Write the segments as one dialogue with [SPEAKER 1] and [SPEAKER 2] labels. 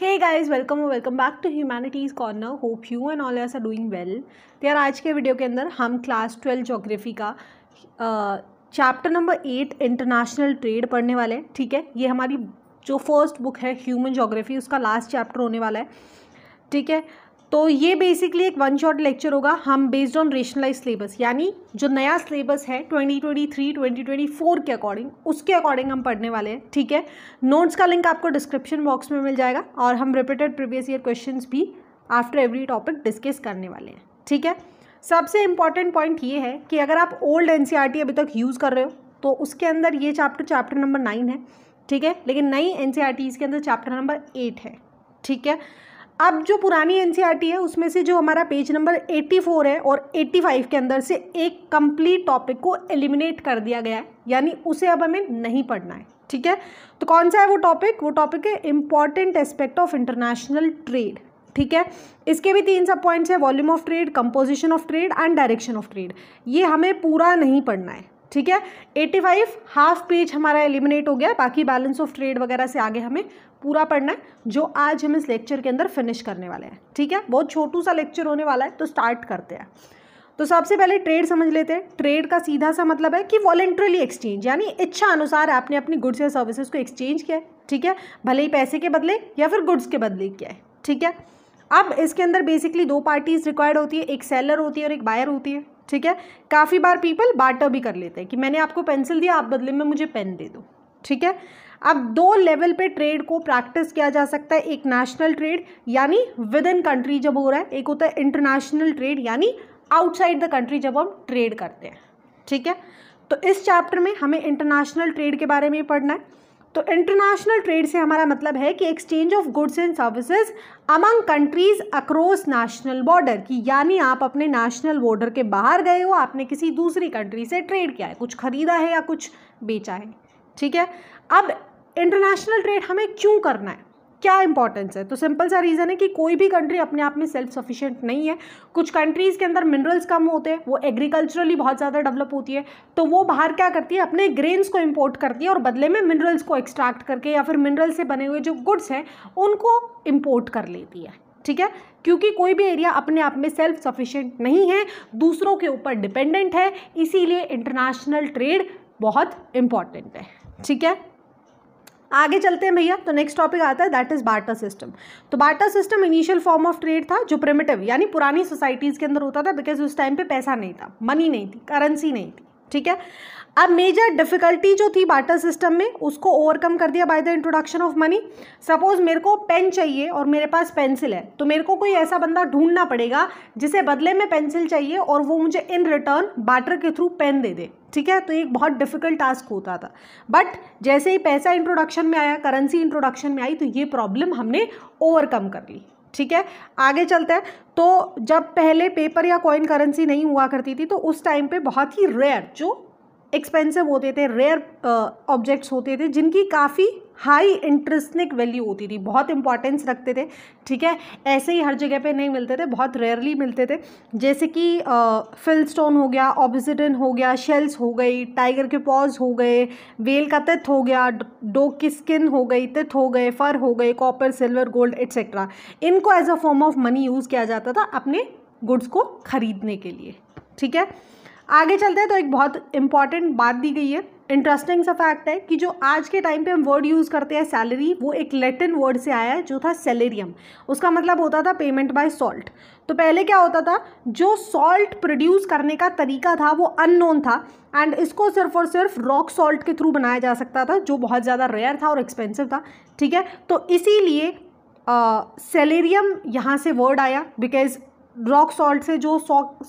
[SPEAKER 1] hey guys welcome welcome back to humanities corner hope you and all are doing well तो यार आज के video के अंदर हम क्लास ट्वेल्व जोग्राफ़ी का chapter number eight international trade पढ़ने वाले हैं ठीक है ये हमारी जो फर्स्ट बुक है ह्यूमन जोग्राफ़ी उसका लास्ट चैप्टर होने वाला है ठीक है तो ये बेसिकली एक वन शॉट लेक्चर होगा हम बेस्ड ऑन रेशनलाइज सिलेबस यानी जो नया सिलेबस है 2023, 2024 के अकॉर्डिंग उसके अकॉर्डिंग हम पढ़ने वाले हैं ठीक है नोट्स का लिंक आपको डिस्क्रिप्शन बॉक्स में मिल जाएगा और हम रिपीटेड प्रीवियस ईयर क्वेश्चन भी आफ्टर एवरी टॉपिक डिस्कस करने वाले हैं ठीक है सबसे इम्पॉर्टेंट पॉइंट ये है कि अगर आप ओल्ड एन e अभी तक यूज़ कर रहे हो तो उसके अंदर ये चैप्टर चैप्टर नंबर नाइन है ठीक है लेकिन नई एन e के अंदर चैप्टर नंबर एट है ठीक है अब जो पुरानी एन e है उसमें से जो हमारा पेज नंबर 84 है और 85 के अंदर से एक कंप्लीट टॉपिक को एलिमिनेट कर दिया गया है यानी उसे अब हमें नहीं पढ़ना है ठीक है तो कौन सा है वो टॉपिक वो टॉपिक है important aspect of international trade ठीक है इसके भी तीन सब पॉइंट्स है volume of trade composition of trade and direction of trade ये हमें पूरा नहीं पढ़ना है ठीक है 85 हाफ पेज हमारा एलिमिनेट हो गया बाकी बैलेंस ऑफ ट्रेड वगैरह से आगे हमें पूरा पढ़ना है जो आज हम इस लेक्चर के अंदर फिनिश करने वाले हैं ठीक है बहुत छोटू सा लेक्चर होने वाला है तो स्टार्ट करते हैं तो सबसे पहले ट्रेड समझ लेते हैं ट्रेड का सीधा सा मतलब है कि वॉलेंट्रली एक्सचेंज यानी इच्छा अनुसार आपने अपनी गुड्स या सर्विसेज को एक्सचेंज किया है ठीक है भले ही पैसे के बदले या फिर गुड्स के बदले किया है ठीक है अब इसके अंदर बेसिकली दो पार्टीज रिक्वायर्ड होती है एक सेलर होती है और एक बायर होती है ठीक है काफ़ी बार पीपल बाटर भी कर लेते हैं कि मैंने आपको पेंसिल दिया आप बदले में मुझे पेन दे दो ठीक है अब दो लेवल पे ट्रेड को प्रैक्टिस किया जा सकता है एक नेशनल ट्रेड यानी विद इन कंट्री जब हो रहा है एक होता है इंटरनेशनल ट्रेड यानी आउटसाइड द कंट्री जब हम ट्रेड करते हैं ठीक है तो इस चैप्टर में हमें इंटरनेशनल ट्रेड के बारे में पढ़ना है तो इंटरनेशनल ट्रेड से हमारा मतलब है कि exchange of goods and services among countries across national border की यानी आप अपने नेशनल बॉर्डर के बाहर गए हो आपने किसी दूसरी कंट्री से ट्रेड किया है कुछ खरीदा है या कुछ बेचा है ठीक है अब इंटरनेशनल ट्रेड हमें क्यों करना है क्या इंपॉर्टेंस है तो सिंपल सा रीज़न है कि कोई भी कंट्री अपने आप में सेल्फ सफिशिएंट नहीं है कुछ कंट्रीज़ के अंदर मिनरल्स कम होते हैं वो एग्रीकल्चरली बहुत ज़्यादा डेवलप होती है तो वो बाहर क्या करती है अपने ग्रेन्स को इम्पोर्ट करती है और बदले में मिनरल्स को एक्सट्रैक्ट करके या फिर मिनरल से बने हुए जो गुड्स हैं उनको इम्पोर्ट कर लेती है ठीक है क्योंकि कोई भी एरिया अपने आप में सेल्फ सफिशेंट नहीं है दूसरों के ऊपर डिपेंडेंट है इसीलिए इंटरनेशनल ट्रेड बहुत इंपॉर्टेंट है ठीक है आगे चलते हैं भैया तो नेक्स्ट टॉपिक आता है दैट इज़ बार्टर सिस्टम तो barter system initial form of trade था जो प्रिमिटिव यानी पुरानी सोसाइटीज़ के अंदर होता था बिकॉज उस टाइम पे पैसा नहीं था मनी नहीं थी करेंसी नहीं थी ठीक है अब मेजर डिफिकल्टी जो थी बाटर सिस्टम में उसको ओवरकम कर दिया by the introduction of money suppose मेरे को पेन चाहिए और मेरे पास पेंसिल है तो मेरे को कोई ऐसा बंदा ढूंढना पड़ेगा जिसे बदले में पेंसिल चाहिए और वो मुझे इन रिटर्न बाटर के थ्रू पेन दे दे ठीक है तो एक बहुत डिफिकल्ट टास्क होता था बट जैसे ही पैसा इंट्रोडक्शन में आया करेंसी इंट्रोडक्शन में आई तो ये प्रॉब्लम हमने ओवरकम कर ली ठीक है आगे चलते हैं तो जब पहले पेपर या कॉइन करेंसी नहीं हुआ करती थी तो उस टाइम पे बहुत ही रेयर जो एक्सपेंसिव होते थे रेयर ऑब्जेक्ट्स होते थे जिनकी काफ़ी हाई इंटरेस्टिंग वैल्यू होती थी बहुत इंपॉर्टेंस रखते थे ठीक है ऐसे ही हर जगह पे नहीं मिलते थे बहुत रेयरली मिलते थे जैसे कि फिल स्टोन हो गया ऑब्जिडन हो गया शेल्स हो गई टाइगर के पॉज हो गए वेल का तथ हो गया डोग की स्किन हो गई तथ हो गए फर हो गए कॉपर सिल्वर गोल्ड एट्सेट्रा इनको as a form of money use किया जाता था अपने गुड्स को ख़रीदने के लिए ठीक है आगे चलते हैं तो एक बहुत इंपॉर्टेंट बात दी गई है इंटरेस्टिंग सा फैक्ट है कि जो आज के टाइम पे हम वर्ड यूज़ करते हैं सैलरी वो एक लेटिन वर्ड से आया है जो था सेलेरियम उसका मतलब होता था पेमेंट बाय सॉल्ट तो पहले क्या होता था जो सॉल्ट प्रोड्यूस करने का तरीका था वो अननोन था एंड इसको सिर्फ और सिर्फ रॉक सॉल्ट के थ्रू बनाया जा सकता था जो बहुत ज़्यादा रेयर था और एक्सपेंसिव था ठीक है तो इसीलिए सेलेरियम uh, यहाँ से वर्ड आया बिकॉज रॉक सॉल्ट से जो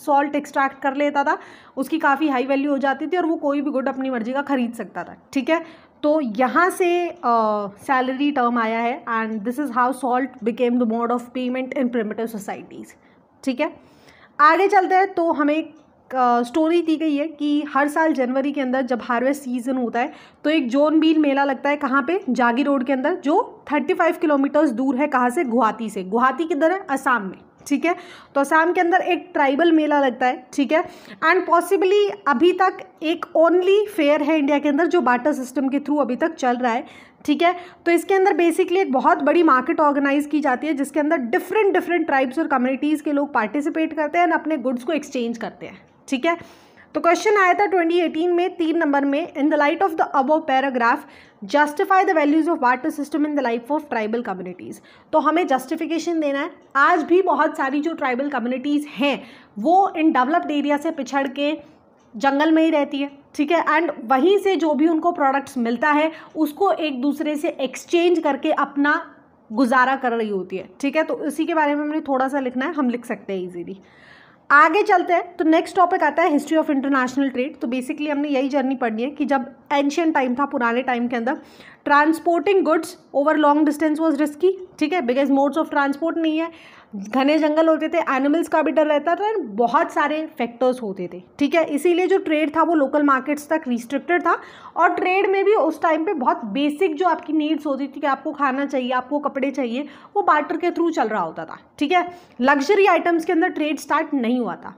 [SPEAKER 1] सॉल्ट एक्सट्रैक्ट कर लेता था उसकी काफ़ी हाई वैल्यू हो जाती थी और वो कोई भी गुड अपनी मर्जी का ख़रीद सकता था ठीक है तो यहाँ से सैलरी टर्म आया है and this is how salt became the mode of payment in primitive societies ठीक है आगे चलते हैं तो हमें स्टोरी दी गई है कि हर साल जनवरी के अंदर जब हार्वेस्ट सीजन होता है तो एक जोन बील मेला लगता है कहाँ पे जागी रोड के अंदर जो 35 किलोमीटर्स दूर है कहाँ से गुवाहाटी से गुवाहाटी किधर है असम में ठीक है तो असम के अंदर एक ट्राइबल मेला लगता है ठीक है एंड पॉसिबली अभी तक एक ओनली फेयर है इंडिया के अंदर जो बाटा सिस्टम के थ्रू अभी तक चल रहा है ठीक है तो इसके अंदर बेसिकली एक बहुत बड़ी मार्केट ऑर्गेनाइज की जाती है जिसके अंदर डिफरेंट डिफरेंट ट्राइब्स और कम्युनिटीज़ के लोग पार्टिसिपेट करते हैं एंड अपने गुड्स को एक्सचेंज करते हैं ठीक है तो क्वेश्चन आया था 2018 में तीन नंबर में in the light of the above paragraph justify the values of barter system in the life of tribal communities तो हमें जस्टिफिकेशन देना है आज भी बहुत सारी जो ट्राइबल कम्युनिटीज़ हैं वो इन डेवलप्ड एरिया से पिछड़ के जंगल में ही रहती है ठीक है एंड वहीं से जो भी उनको प्रोडक्ट्स मिलता है उसको एक दूसरे से एक्सचेंज करके अपना गुजारा कर रही होती है ठीक है तो इसी के बारे में हमने थोड़ा सा लिखना है हम लिख सकते हैं इजीली आगे चलते हैं तो नेक्स्ट टॉपिक आता है हिस्ट्री ऑफ इंटरनेशनल ट्रेड तो बेसिकली हमने यही जर्नी पढ़नी है कि जब एंशियन टाइम था पुराने टाइम के अंदर transporting goods over long distance was risky ठीक है बिकॉज मोड्स ऑफ ट्रांसपोर्ट नहीं है घने जंगल होते थे एनिमल्स का भी डर रहता था एंड बहुत सारे फैक्टर्स होते थे ठीक है इसीलिए जो ट्रेड था वो लोकल मार्केट्स तक रिस्ट्रिक्टेड था और ट्रेड में भी उस टाइम पे बहुत बेसिक जो आपकी नीड्स होती थी कि आपको खाना चाहिए आपको कपड़े चाहिए वो बार्टर के थ्रू चल रहा होता था ठीक है लग्जरी आइटम्स के अंदर ट्रेड स्टार्ट नहीं हुआ था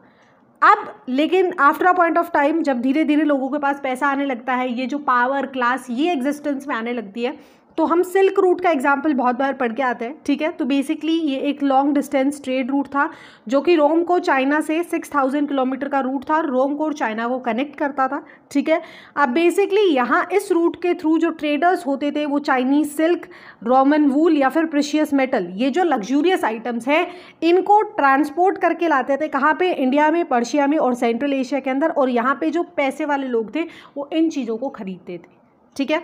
[SPEAKER 1] अब लेकिन after a point of time जब धीरे धीरे लोगों के पास पैसा आने लगता है ये जो पावर क्लास ये एग्जिस्टेंस में आने लगती है तो हम सिल्क रूट का एग्जाम्पल बहुत बार पढ़ के आते हैं ठीक है तो बेसिकली ये एक लॉन्ग डिस्टेंस ट्रेड रूट था जो कि रोम को चाइना से सिक्स थाउजेंड किलोमीटर का रूट था रोम को और चाइना को कनेक्ट करता था ठीक है अब बेसिकली यहाँ इस रूट के थ्रू जो ट्रेडर्स होते थे वो चाइनीज सिल्क रोमन वूल या फिर प्रिशियस मेटल ये जो लग्जूरियस आइटम्स हैं इनको ट्रांसपोर्ट करके लाते थे कहाँ पर इंडिया में पर्शिया में और सेंट्रल एशिया के अंदर और यहाँ पर जो पैसे वाले लोग थे वो इन चीज़ों को खरीदते थे ठीक है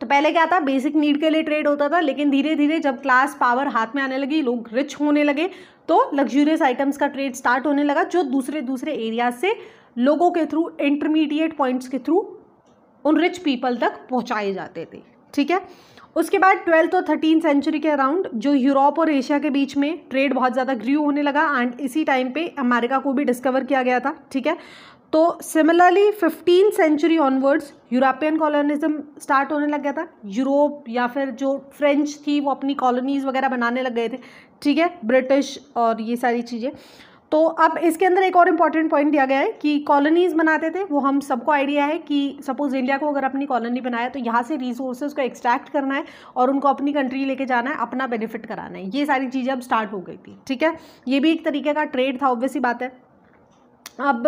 [SPEAKER 1] तो पहले क्या था बेसिक नीड के लिए ट्रेड होता था लेकिन धीरे धीरे जब क्लास पावर हाथ में आने लगी लोग रिच होने लगे तो लग्जूरियस आइटम्स का ट्रेड स्टार्ट होने लगा जो दूसरे दूसरे एरियाज से लोगों के थ्रू इंटरमीडिएट पॉइंट्स के थ्रू उन रिच पीपल तक पहुँचाए जाते थे ठीक है उसके बाद ट्वेल्थ और थर्टीन सेंचुरी के अराउंड जो यूरोप और एशिया के बीच में ट्रेड बहुत ज़्यादा ग्रू होने लगा एंड इसी टाइम पे अमेरिका को भी डिस्कवर किया गया था ठीक है तो similarly fifteen century onwards European colonialism start होने लग गया था यूरोप या फिर जो फ्रेंच थी वो अपनी कॉलोनीज़ वगैरह बनाने लग गए थे ठीक है ब्रिटिश और ये सारी चीज़ें तो अब इसके अंदर एक और इम्पॉर्टेंट पॉइंट दिया गया है कि कॉलोनीज़ बनाते थे वो हम सबको आइडिया है कि सपोज़ इंडिया को अगर अपनी कॉलोनी बनाया तो यहाँ से रिसोर्सेज को एक्सट्रैक्ट करना है और उनको अपनी कंट्री लेके जाना है अपना बेनिफिट कराना है ये सारी चीज़ें अब स्टार्ट हो गई थी ठीक है ये भी एक तरीके का ट्रेड था ऑब्वियसली बात है अब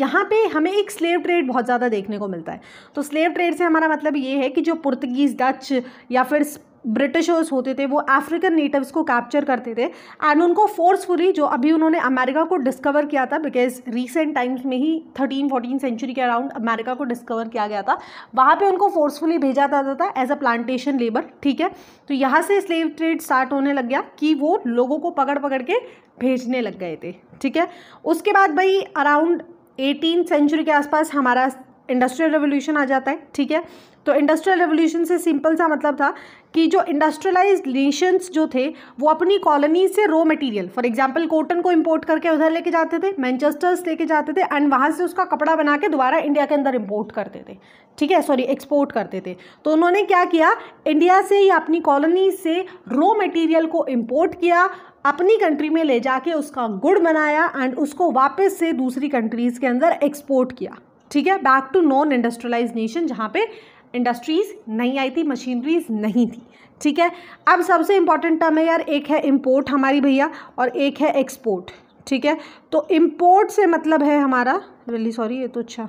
[SPEAKER 1] यहाँ पे हमें एक स्लेव ट्रेड बहुत ज़्यादा देखने को मिलता है तो स्लेव ट्रेड से हमारा मतलब ये है कि जो पुर्तगीज़ डच या फिर ब्रिटिशर्स होते थे वो अफ्रीकन नेटिव्स को कैप्चर करते थे एंड उनको फोर्सफुली जो अभी उन्होंने अमेरिका को डिस्कवर किया था बिकॉज रिसेंट टाइम्स में ही थर्टीन फोर्टीन सेंचुरी के अराउंड अमेरिका को डिस्कवर किया गया था वहाँ पे उनको फोर्सफुली भेजा जाता था एज अ प्लांटेशन लेबर ठीक है तो यहाँ से स्लेव ट्रेड स्टार्ट होने लग गया कि वो लोगों को पकड़ पकड़ के भेजने लग गए थे ठीक है उसके बाद भाई अराउंड एटीन सेंचुरी के आसपास हमारा इंडस्ट्रियल रेवोल्यूशन आ जाता है ठीक है तो इंडस्ट्रियल रेवोल्यूशन से सिंपल सा मतलब था कि जो इंडस्ट्रियलाइज नेशंस जो थे वो अपनी कॉलोनी से raw material for example cotton को इंपोर्ट करके उधर लेके जाते थे मैनचेस्टर्स लेके जाते थे एंड वहाँ से उसका कपड़ा बना के दोबारा इंडिया के अंदर इम्पोर्ट करते थे ठीक है सॉरी एक्सपोर्ट करते थे तो उन्होंने क्या किया इंडिया से या अपनी कॉलोनी से रॉ मटीरियल को इम्पोर्ट किया अपनी कंट्री में ले जाके उसका गुड़ बनाया एंड उसको वापस से दूसरी कंट्रीज़ के अंदर एक्सपोर्ट किया ठीक है back to non industrialise nation जहाँ पे इंडस्ट्रीज़ नहीं आई थी मशीनरीज नहीं थी ठीक है अब सबसे इंपॉर्टेंट टर्म है यार एक है इम्पोर्ट हमारी भैया और एक है एक्सपोर्ट ठीक है तो इम्पोर्ट से मतलब है हमारा रिली सॉरी ये तो अच्छा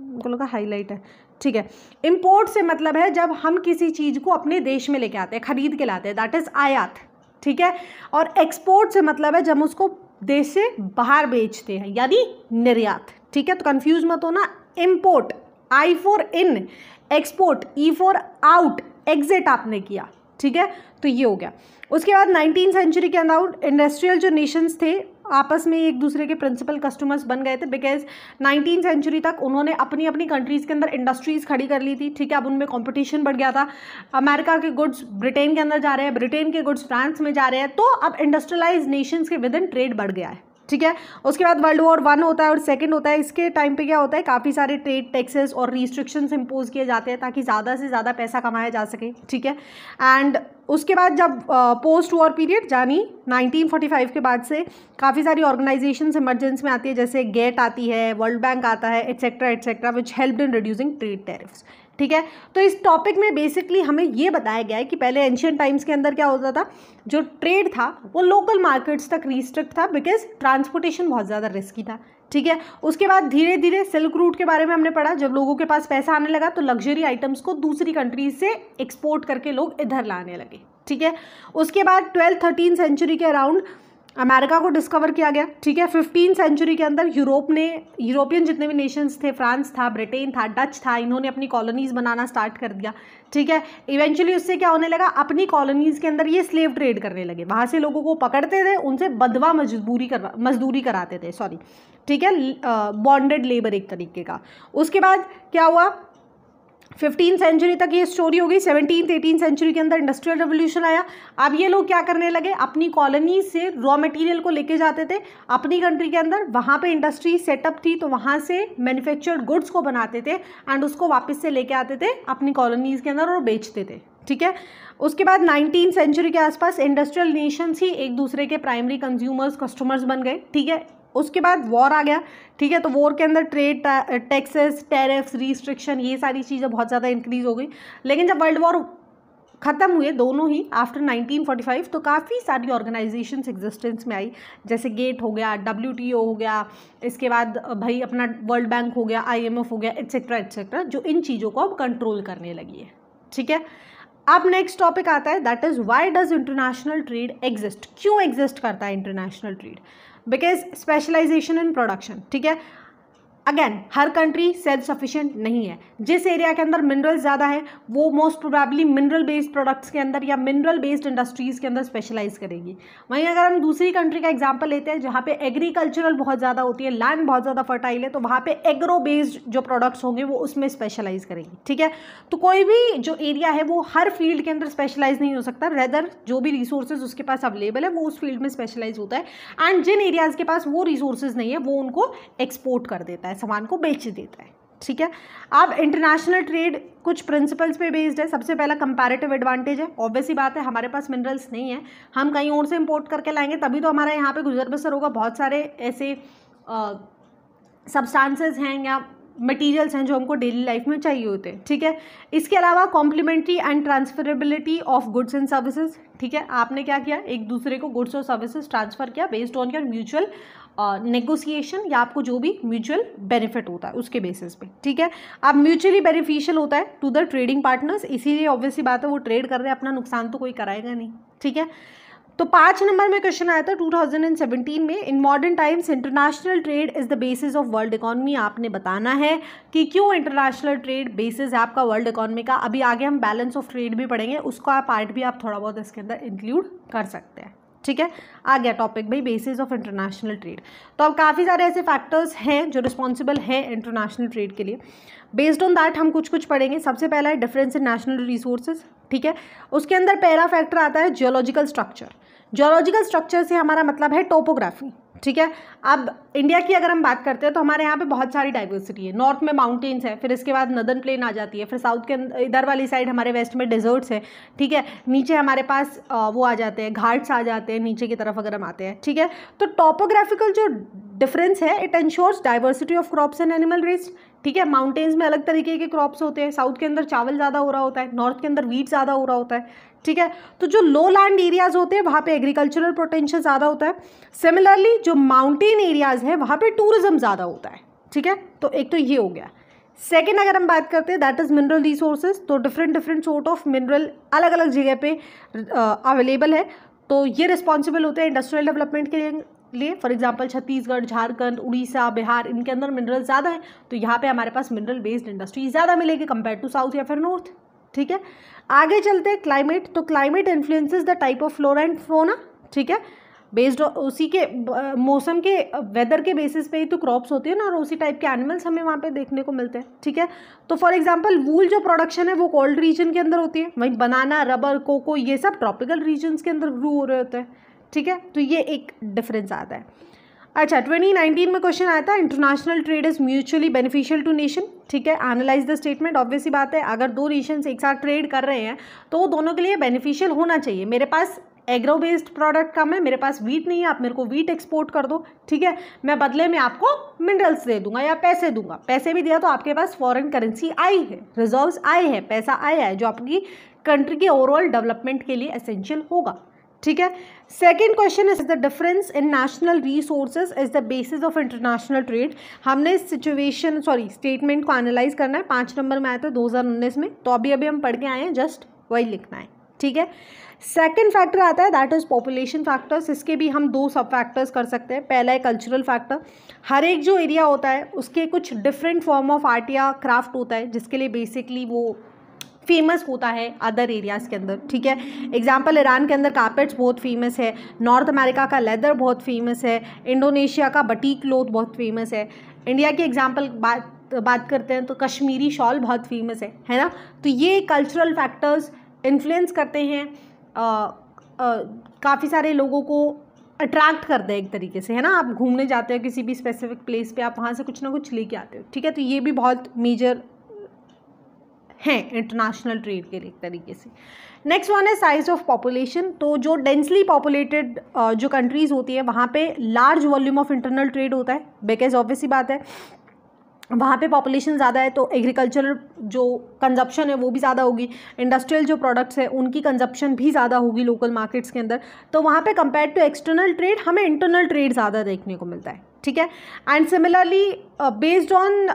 [SPEAKER 1] उनको लगा हाईलाइट है ठीक है इम्पोर्ट से मतलब है जब हम किसी चीज़ को अपने देश में लेके आते हैं खरीद के लाते हैं दैट इज़ आयात ठीक है और एक्सपोर्ट से मतलब है जब उसको देश से बाहर बेचते हैं यानी निर्यात ठीक है तो कंफ्यूज मत होना import I for in export E for out exit आपने किया ठीक है तो ये हो गया उसके बाद नाइनटीन सेंचुरी के अंदर इंडस्ट्रियल जो नेशंस थे आपस में एक दूसरे के प्रिंसिपल कस्टमर्स बन गए थे बिकॉज नाइनटीन सेंचुरी तक उन्होंने अपनी अपनी कंट्रीज़ के अंदर इंडस्ट्रीज़ खड़ी कर ली थी ठीक है अब उनमें कंपटीशन बढ़ गया था अमेरिका के गुड्स ब्रिटेन के अंदर जा रहे हैं ब्रिटेन के गुड्स फ्रांस में जा रहे हैं तो अब इंडस्ट्रियलाइज नेशंस के विद इन ट्रेड बढ़ गया है ठीक है उसके बाद वर्ल्ड वॉर वन होता है और सेकंड होता है इसके टाइम पे क्या होता है काफ़ी सारे ट्रेड टैक्सेस और रिस्ट्रिक्शंस इम्पोज किए जाते हैं ताकि ज़्यादा से ज़्यादा पैसा कमाया जा सके ठीक है एंड उसके बाद जब पोस्ट वॉर पीरियड यानी 1945 के बाद से काफ़ी सारी ऑर्गेनाइजेशन इमरजेंस में आती है जैसे गेट आती है वर्ल्ड बैंक आता है etcetera etcetera which help in reducing trade tariffs ठीक है तो इस टॉपिक में बेसिकली हमें ये बताया गया है कि पहले एंशियन टाइम्स के अंदर क्या होता था जो ट्रेड था वो लोकल मार्केट्स तक रिस्ट्रिक्ट था बिकॉज ट्रांसपोर्टेशन बहुत ज़्यादा रिस्की था ठीक है उसके बाद धीरे धीरे सिल्क रूट के बारे में हमने पढ़ा जब लोगों के पास पैसा आने लगा तो लग्जरी आइटम्स को दूसरी कंट्रीज से एक्सपोर्ट करके लोग इधर लाने लगे ठीक है उसके बाद ट्वेल्थ थर्टीन सेंचुरी के अराउंड अमेरिका को डिस्कवर किया गया ठीक है फिफ्टीन सेंचुरी के अंदर यूरोप ने यूरोपियन जितने भी नेशंस थे फ्रांस था ब्रिटेन था डच था इन्होंने अपनी कॉलोनीज़ बनाना स्टार्ट कर दिया ठीक है इवेंचुअली उससे क्या होने लगा अपनी कॉलोनीज़ के अंदर ये स्लेव ट्रेड करने लगे वहाँ से लोगों को पकड़ते थे उनसे बदवा मजबूरी करवा मजदूरी कराते थे सॉरी ठीक है बॉन्डेड लेबर एक तरीके का उसके बाद क्या हुआ फिफ्टीन सेंचुरी तक ये स्टोरी हो गई सेवनटीन एटीन सेंचुरी के अंदर इंडस्ट्रियल रेवोल्यूशन आया अब ये लोग क्या करने लगे अपनी कॉलोनी से रॉ मटेरियल को लेके जाते थे अपनी कंट्री के अंदर वहाँ पे इंडस्ट्री सेटअप थी तो वहाँ से मैन्युफैक्चर्ड गुड्स को बनाते थे एंड उसको वापस से लेके आते थे अपनी कॉलोनीज़ के अंदर और बेचते थे ठीक है उसके बाद नाइनटीन सेंचुरी के आसपास इंडस्ट्रियल नेशंस ही एक दूसरे के प्राइमरी कंज्यूमर्स कस्टमर्स बन गए ठीक है उसके बाद वॉर आ गया ठीक है तो वॉर के अंदर ट्रेड टैक्सेस टैरिफ्स रिस्ट्रिक्शन ये सारी चीज़ें बहुत ज़्यादा इंक्रीज़ हो गई लेकिन जब वर्ल्ड वॉर ख़त्म हुए दोनों ही आफ्टर 1945 तो काफ़ी सारी ऑर्गेनाइजेशन एग्जिस्टेंस में आई जैसे गेट हो गया डब्ल्यू हो गया इसके बाद भाई अपना वर्ल्ड बैंक हो गया आईएमएफ हो गया एट्सेट्रा एट्सेट्रा जो इन चीज़ों को अब कंट्रोल करने लगी है ठीक है अब नेक्स्ट टॉपिक आता है that is why does international trade exist क्यों एग्जिस्ट करता है international trade because specialisation in production ठीक है अगेन हर कंट्री सेल्फ सफिशिएंट नहीं है जिस एरिया के अंदर मिनरल ज़्यादा है वो most probably mineral based products के अंदर या मिनरल बेस्ड इंडस्ट्रीज़ के अंदर स्पेशलाइज करेगी वहीं अगर हम दूसरी कंट्री का एग्जाम्पल लेते हैं जहाँ पे एग्रीकल्चरल बहुत ज़्यादा होती है लैंड बहुत ज़्यादा फर्टाइल है तो वहाँ पे एग्रो बेस्ड जो प्रोडक्ट्स होंगे वो उसमें स्पेशलाइज करेगी ठीक है तो कोई भी जो एरिया है वो हर फील्ड के अंदर स्पेशलाइज नहीं हो सकता रेदर जो भी रिसोर्सेज उसके पास अवेलेबल है वो उस फील्ड में स्पेशलाइज होता है एंड जिन एरियाज़ के पास वो रिसोर्सेज नहीं है वो उनको एक्सपोर्ट कर देता है है सामान को बेच देता है ठीक है अब इंटरनेशनल ट्रेड कुछ प्रिंसिपल्स पे बेस्ड है सबसे पहला कंपैरेटिव एडवांटेज है ऑब्वियसली बात है हमारे पास मिनरल्स नहीं है हम कहीं और से इंपोर्ट करके लाएंगे तभी तो हमारा यहाँ पे गुजर बसर होगा बहुत सारे ऐसे सब्सटेंसेस हैं या मटेरियल्स हैं जो हमको डेली लाइफ में चाहिए होते हैं ठीक है इसके अलावा complementary and transferability of goods and services ठीक है आपने क्या किया एक दूसरे को गुड्स और सर्विसेज ट्रांसफर किया based on your mutual negotiation या आपको जो भी म्यूचुअल बेनिफिट होता है उसके बेसिस पे ठीक है अब म्यूचुअली बेनिफिशियल होता है टू द ट्रेडिंग पार्टनर्स इसीलिए ऑब्वियसली बात है वो ट्रेड कर रहे हैं अपना नुकसान तो कोई कराएगा नहीं ठीक है तो पाँच नंबर में क्वेश्चन आया था 2017 में in modern times international trade is the basis of world economy आपने बताना है कि क्यों इंटरनेशनल ट्रेड बेसिस है आपका वर्ल्ड इकोनॉमी का अभी आगे हम बैलेंस ऑफ ट्रेड भी पढ़ेंगे उसका पार्ट भी आप थोड़ा बहुत इसके अंदर इंक्लूड कर सकते हैं ठीक है आ गया टॉपिक भाई बेसिस ऑफ इंटरनेशनल ट्रेड तो अब काफ़ी सारे ऐसे फैक्टर्स हैं जो रिस्पॉन्सिबल हैं इंटरनेशनल ट्रेड के लिए बेस्ड ऑन दैट हम कुछ कुछ पढ़ेंगे सबसे पहला है डिफरेंस इन नेशनल रिसोर्सेज ठीक है उसके अंदर पहला फैक्टर आता है जियोलॉजिकल स्ट्रक्चर जियोलॉजिकल स्ट्रक्चर से हमारा मतलब है टोपोग्राफी ठीक है अब इंडिया की अगर हम बात करते हैं तो हमारे यहाँ पे बहुत सारी डाइवर्सिटी है नॉर्थ में माउंटेन्स है फिर इसके बाद नदन प्लेन आ जाती है फिर साउथ के इधर वाली साइड हमारे वेस्ट में डेजर्ट्स है ठीक है नीचे हमारे पास वो आ जाते हैं घाट्स आ जाते हैं नीचे की तरफ अगर हम आते हैं ठीक है तो टॉपोग्राफिकल जो डिफरेंस है it ensures diversity of crops and animal rest ठीक है माउंटेन्स में अलग तरीके के क्रॉप्स होते हैं साउथ के अंदर चावल ज़्यादा हो रहा होता है नॉर्थ के अंदर वीट ज़्यादा हो रहा होता है ठीक है तो जो लो लैंड एरियाज़ होते हैं वहाँ पे एग्रीकल्चरल पोटेंशियल ज़्यादा होता है सिमिलरली जो माउंटेन एरियाज़ हैं वहाँ पे टूरिज़्म ज़्यादा होता है ठीक है तो एक तो ये हो गया सेकेंड अगर हम बात करते हैं दैट इज़ मिनरल रिसोर्सेज तो different different sort of mineral अलग अलग जगह पर अवेलेबल है तो ये रिस्पॉन्सिबल होते हैं इंडस्ट्रियल डेवलपमेंट के लिए फॉर एग्जाम्पल छत्तीसगढ़ झारखंड उड़ीसा बिहार इनके अंदर मिनरल ज़्यादा है तो यहाँ पे हमारे पास मिनरल बेस्ड इंडस्ट्री ज़्यादा मिलेगी कंपेयर टू साउथ या फिर नॉर्थ ठीक है आगे चलते हैं क्लाइमेट तो climate influences the type of flora and fauna ठीक है बेस्ड उसी के मौसम के वेदर के बेसिस पे ही तो क्रॉप्स होती है ना और उसी टाइप के एनिमल्स हमें वहाँ पे देखने को मिलते हैं ठीक है तो फॉर एग्जांपल वूल जो प्रोडक्शन है वो कोल्ड रीजन के अंदर होती है वहीं बनाना रबर कोको ये सब ट्रॉपिकल रीजन्स के अंदर ग्रू हो रहे होते हैं ठीक है तो ये एक डिफरेंस आता है अच्छा 2019 में क्वेश्चन आया था international trade is mutually beneficial to nation ठीक है एनालाइज द स्टेटमेंट ऑब्वियस ही बात है अगर दो नेशन एक साथ ट्रेड कर रहे हैं तो वो दोनों के लिए बेनिफिशियल होना चाहिए मेरे पास एग्रो बेस्ड प्रोडक्ट कम है मेरे पास वीट नहीं है आप मेरे को वीट एक्सपोर्ट कर दो ठीक है मैं बदले में आपको मिनरल्स दे दूंगा या पैसे दूंगा पैसे भी दिया तो आपके पास फॉरेन करेंसी आई है रिजर्व आए हैं पैसा आया है जो आपकी कंट्री के ओवरऑल डेवलपमेंट के लिए एसेंशियल होगा ठीक है second question is the difference in national resources is the basis of international trade हमने इस सिचुएशन सॉरी स्टेटमेंट को एनालाइज करना है पाँच नंबर में आया था 2019 में तो अभी अभी हम पढ़ के आए हैं जस्ट वही लिखना है ठीक है सेकेंड फैक्टर आता है दैट इज़ पॉपुलेशन फैक्टर्स इसके भी हम दो सब फैक्टर्स कर सकते हैं पहला है कल्चरल फैक्टर हर एक जो एरिया होता है उसके कुछ डिफरेंट फॉर्म ऑफ आर्ट या क्राफ्ट होता है जिसके लिए बेसिकली वो फेमस होता है अदर एरियाज़ के अंदर ठीक है एग्जाम्पल ईरान के अंदर कारपेट्स बहुत फेमस है नॉर्थ अमेरिका का लेदर बहुत फेमस है इंडोनेशिया का बटीक क्लोथ बहुत फेमस है इंडिया की एग्जाम्पल बात बात करते हैं तो कश्मीरी शॉल बहुत फेमस है है ना तो ये कल्चरल फैक्टर्स इन्फ्लुएंस करते हैं काफ़ी सारे लोगों को अट्रैक्ट करते हैं एक तरीके से है ना आप घूमने जाते हो किसी भी स्पेसिफिक प्लेस पे आप वहाँ से कुछ ना कुछ लेके आते हो ठीक है तो ये भी बहुत मेजर हैं इंटरनेशनल ट्रेड के लिए एक तरीके से नेक्स्ट वन है साइज़ ऑफ पॉपुलेशन तो जो डेंसली पॉपुलेटेड uh, जो कंट्रीज़ होती है वहाँ पे large volume of internal trade होता है बिकॉज ऑब्वियस ही बात है वहाँ पे पॉपुलेशन ज़्यादा है तो एग्रीकल्चरल जो कंजप्शन है वो भी ज़्यादा होगी इंडस्ट्रियल जो प्रोडक्ट्स है उनकी कंजप्शन भी ज़्यादा होगी लोकल मार्केट्स के अंदर तो वहाँ पे कंपेयर टू एक्सटर्नल ट्रेड हमें इंटरनल ट्रेड ज़्यादा देखने को मिलता है ठीक है and similarly based on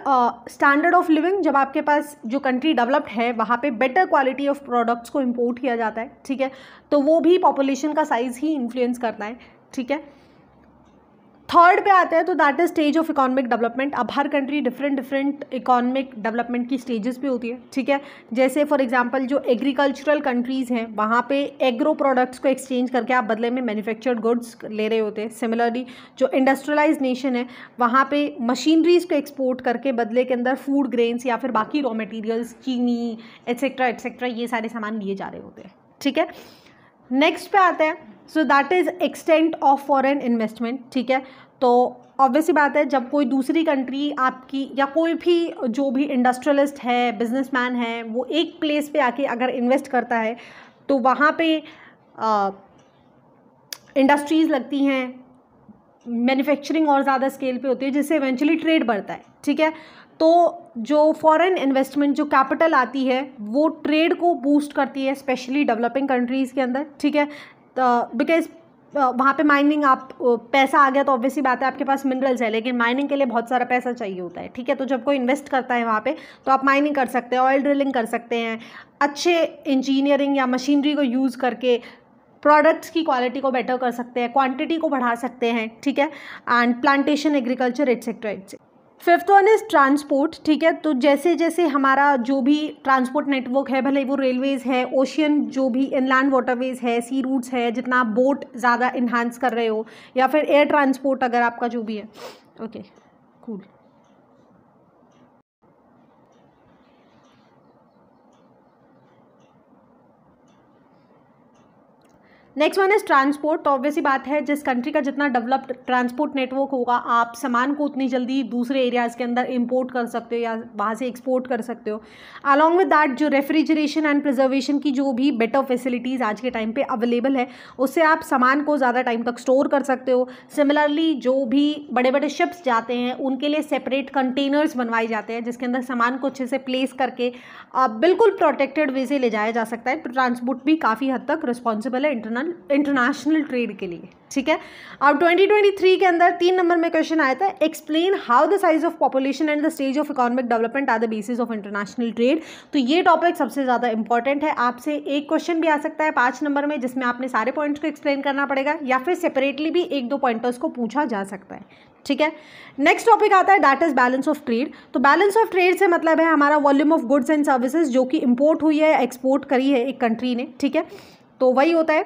[SPEAKER 1] standard of living जब आपके पास जो कंट्री डेवलप्ड है वहाँ पे बेटर क्वालिटी ऑफ प्रोडक्ट्स को इम्पोर्ट किया जाता है ठीक है तो वो भी पॉपुलेशन का साइज़ ही इन्फ्लुएंस करता है ठीक है थर्ड पे आते हैं तो that is stage of economic development अब हर country different different economic development की स्टेजेस पे होती है ठीक है जैसे फॉर एग्जांपल जो एग्रीकल्चरल कंट्रीज़ हैं वहाँ पे एग्रो प्रोडक्ट्स को एक्सचेंज करके आप बदले में मैन्युफैक्चर्ड गुड्स ले रहे होते हैं सिमिलरली जो इंडस्ट्रियलाइज नेशन है वहाँ पर मशीनरीज को एक्सपोर्ट करके बदले के अंदर फूड ग्रेन्स या फिर बाकी रॉ मटेरियल्स चीनी एट्सेट्रा एट्सेट्रा ये सारे सामान लिए जा रहे होते हैं ठीक है नेक्स्ट पे आता है so that is extent of foreign investment ठीक है तो ऑब्वियस ही बात है जब कोई दूसरी कंट्री आपकी या कोई भी जो भी इंडस्ट्रियलिस्ट है बिजनेसमैन है वो एक प्लेस पे आके अगर इन्वेस्ट करता है तो वहाँ पे इंडस्ट्रीज़ लगती हैं मैन्युफैक्चरिंग और ज़्यादा स्केल पे होती है जिससे इवेंचुअली ट्रेड बढ़ता है ठीक है तो जो फॉरेन इन्वेस्टमेंट जो कैपिटल आती है वो ट्रेड को बूस्ट करती है स्पेशली डेवलपिंग कंट्रीज़ के अंदर ठीक है बिकॉज तो, वहाँ पे माइनिंग आप पैसा आ गया तो ऑब्वियसली बात है आपके पास मिनरल्स है लेकिन माइनिंग के लिए बहुत सारा पैसा चाहिए होता है ठीक है तो जब कोई इन्वेस्ट करता है वहाँ पे तो आप माइनिंग कर सकते हैं ऑयल ड्रिलिंग कर सकते हैं अच्छे इंजीनियरिंग या मशीनरी को यूज़ करके प्रोडक्ट्स की क्वालिटी को बेटर कर सकते हैं क्वांटिटी को बढ़ा सकते हैं ठीक है and plantation agriculture etcetera etcetera fifth one is transport ठीक है तो जैसे जैसे हमारा जो भी ट्रांसपोर्ट नेटवर्क है भले वो रेलवेज़ है ओशियन जो भी इनलैंड वाटरवेज़ है सी रूट्स है जितना आप बोट ज़्यादा इन्हांस कर रहे हो या फिर एयर ट्रांसपोर्ट अगर आपका जो भी है okay okay, cool next one is transport तो ऑब्वियसली बात है जिस कंट्री का जितना डेवलप्ड ट्रांसपोर्ट नेटवर्क होगा आप सामान को उतनी जल्दी दूसरे एरियाज़ के अंदर इंपोर्ट कर सकते हो या वहाँ से एक्सपोर्ट कर सकते हो अलॉन्ग विद दैट जो रेफ्रिजरेशन एंड प्रिजर्वेशन की जो भी बेटर फैसिलिटीज़ आज के टाइम पे अवेलेबल है उससे आप सामान को ज़्यादा टाइम तक स्टोर कर सकते हो सिमिलरली जो भी बड़े बड़े शिप्स जाते हैं उनके लिए सेपरेट कंटेनर्स बनवाए जाते हैं जिसके अंदर सामान को अच्छे से प्लेस करके बिल्कुल प्रोटेक्टेड वे से ले जाया जा सकता है ट्रांसपोर्ट भी काफ़ी हद तक रिस्पॉन्सिबल है इंटरनल इंटरनेशनल ट्रेड के लिए ठीक है अब 2023 के अंदर तीन नंबर में क्वेश्चन आया था explain how the size of population and the stage of economic development are the basis of international trade तो ये टॉपिक सबसे ज़्यादा इंपॉर्टेंट है आपसे एक क्वेश्चन भी आ सकता है पाँच नंबर में जिसमें आपने सारे पॉइंट्स को एक्सप्लेन करना पड़ेगा या फिर सेपरेटली भी एक दो पॉइंटर्स को पूछा जा सकता है ठीक है नेक्स्ट टॉपिक आता है that is balance of trade तो बैलेंस ऑफ ट्रेड से मतलब है हमारा volume of goods and services जो कि इंपोर्ट हुई है एक्सपोर्ट करी है एक कंट्री ने ठीक है तो वही होता है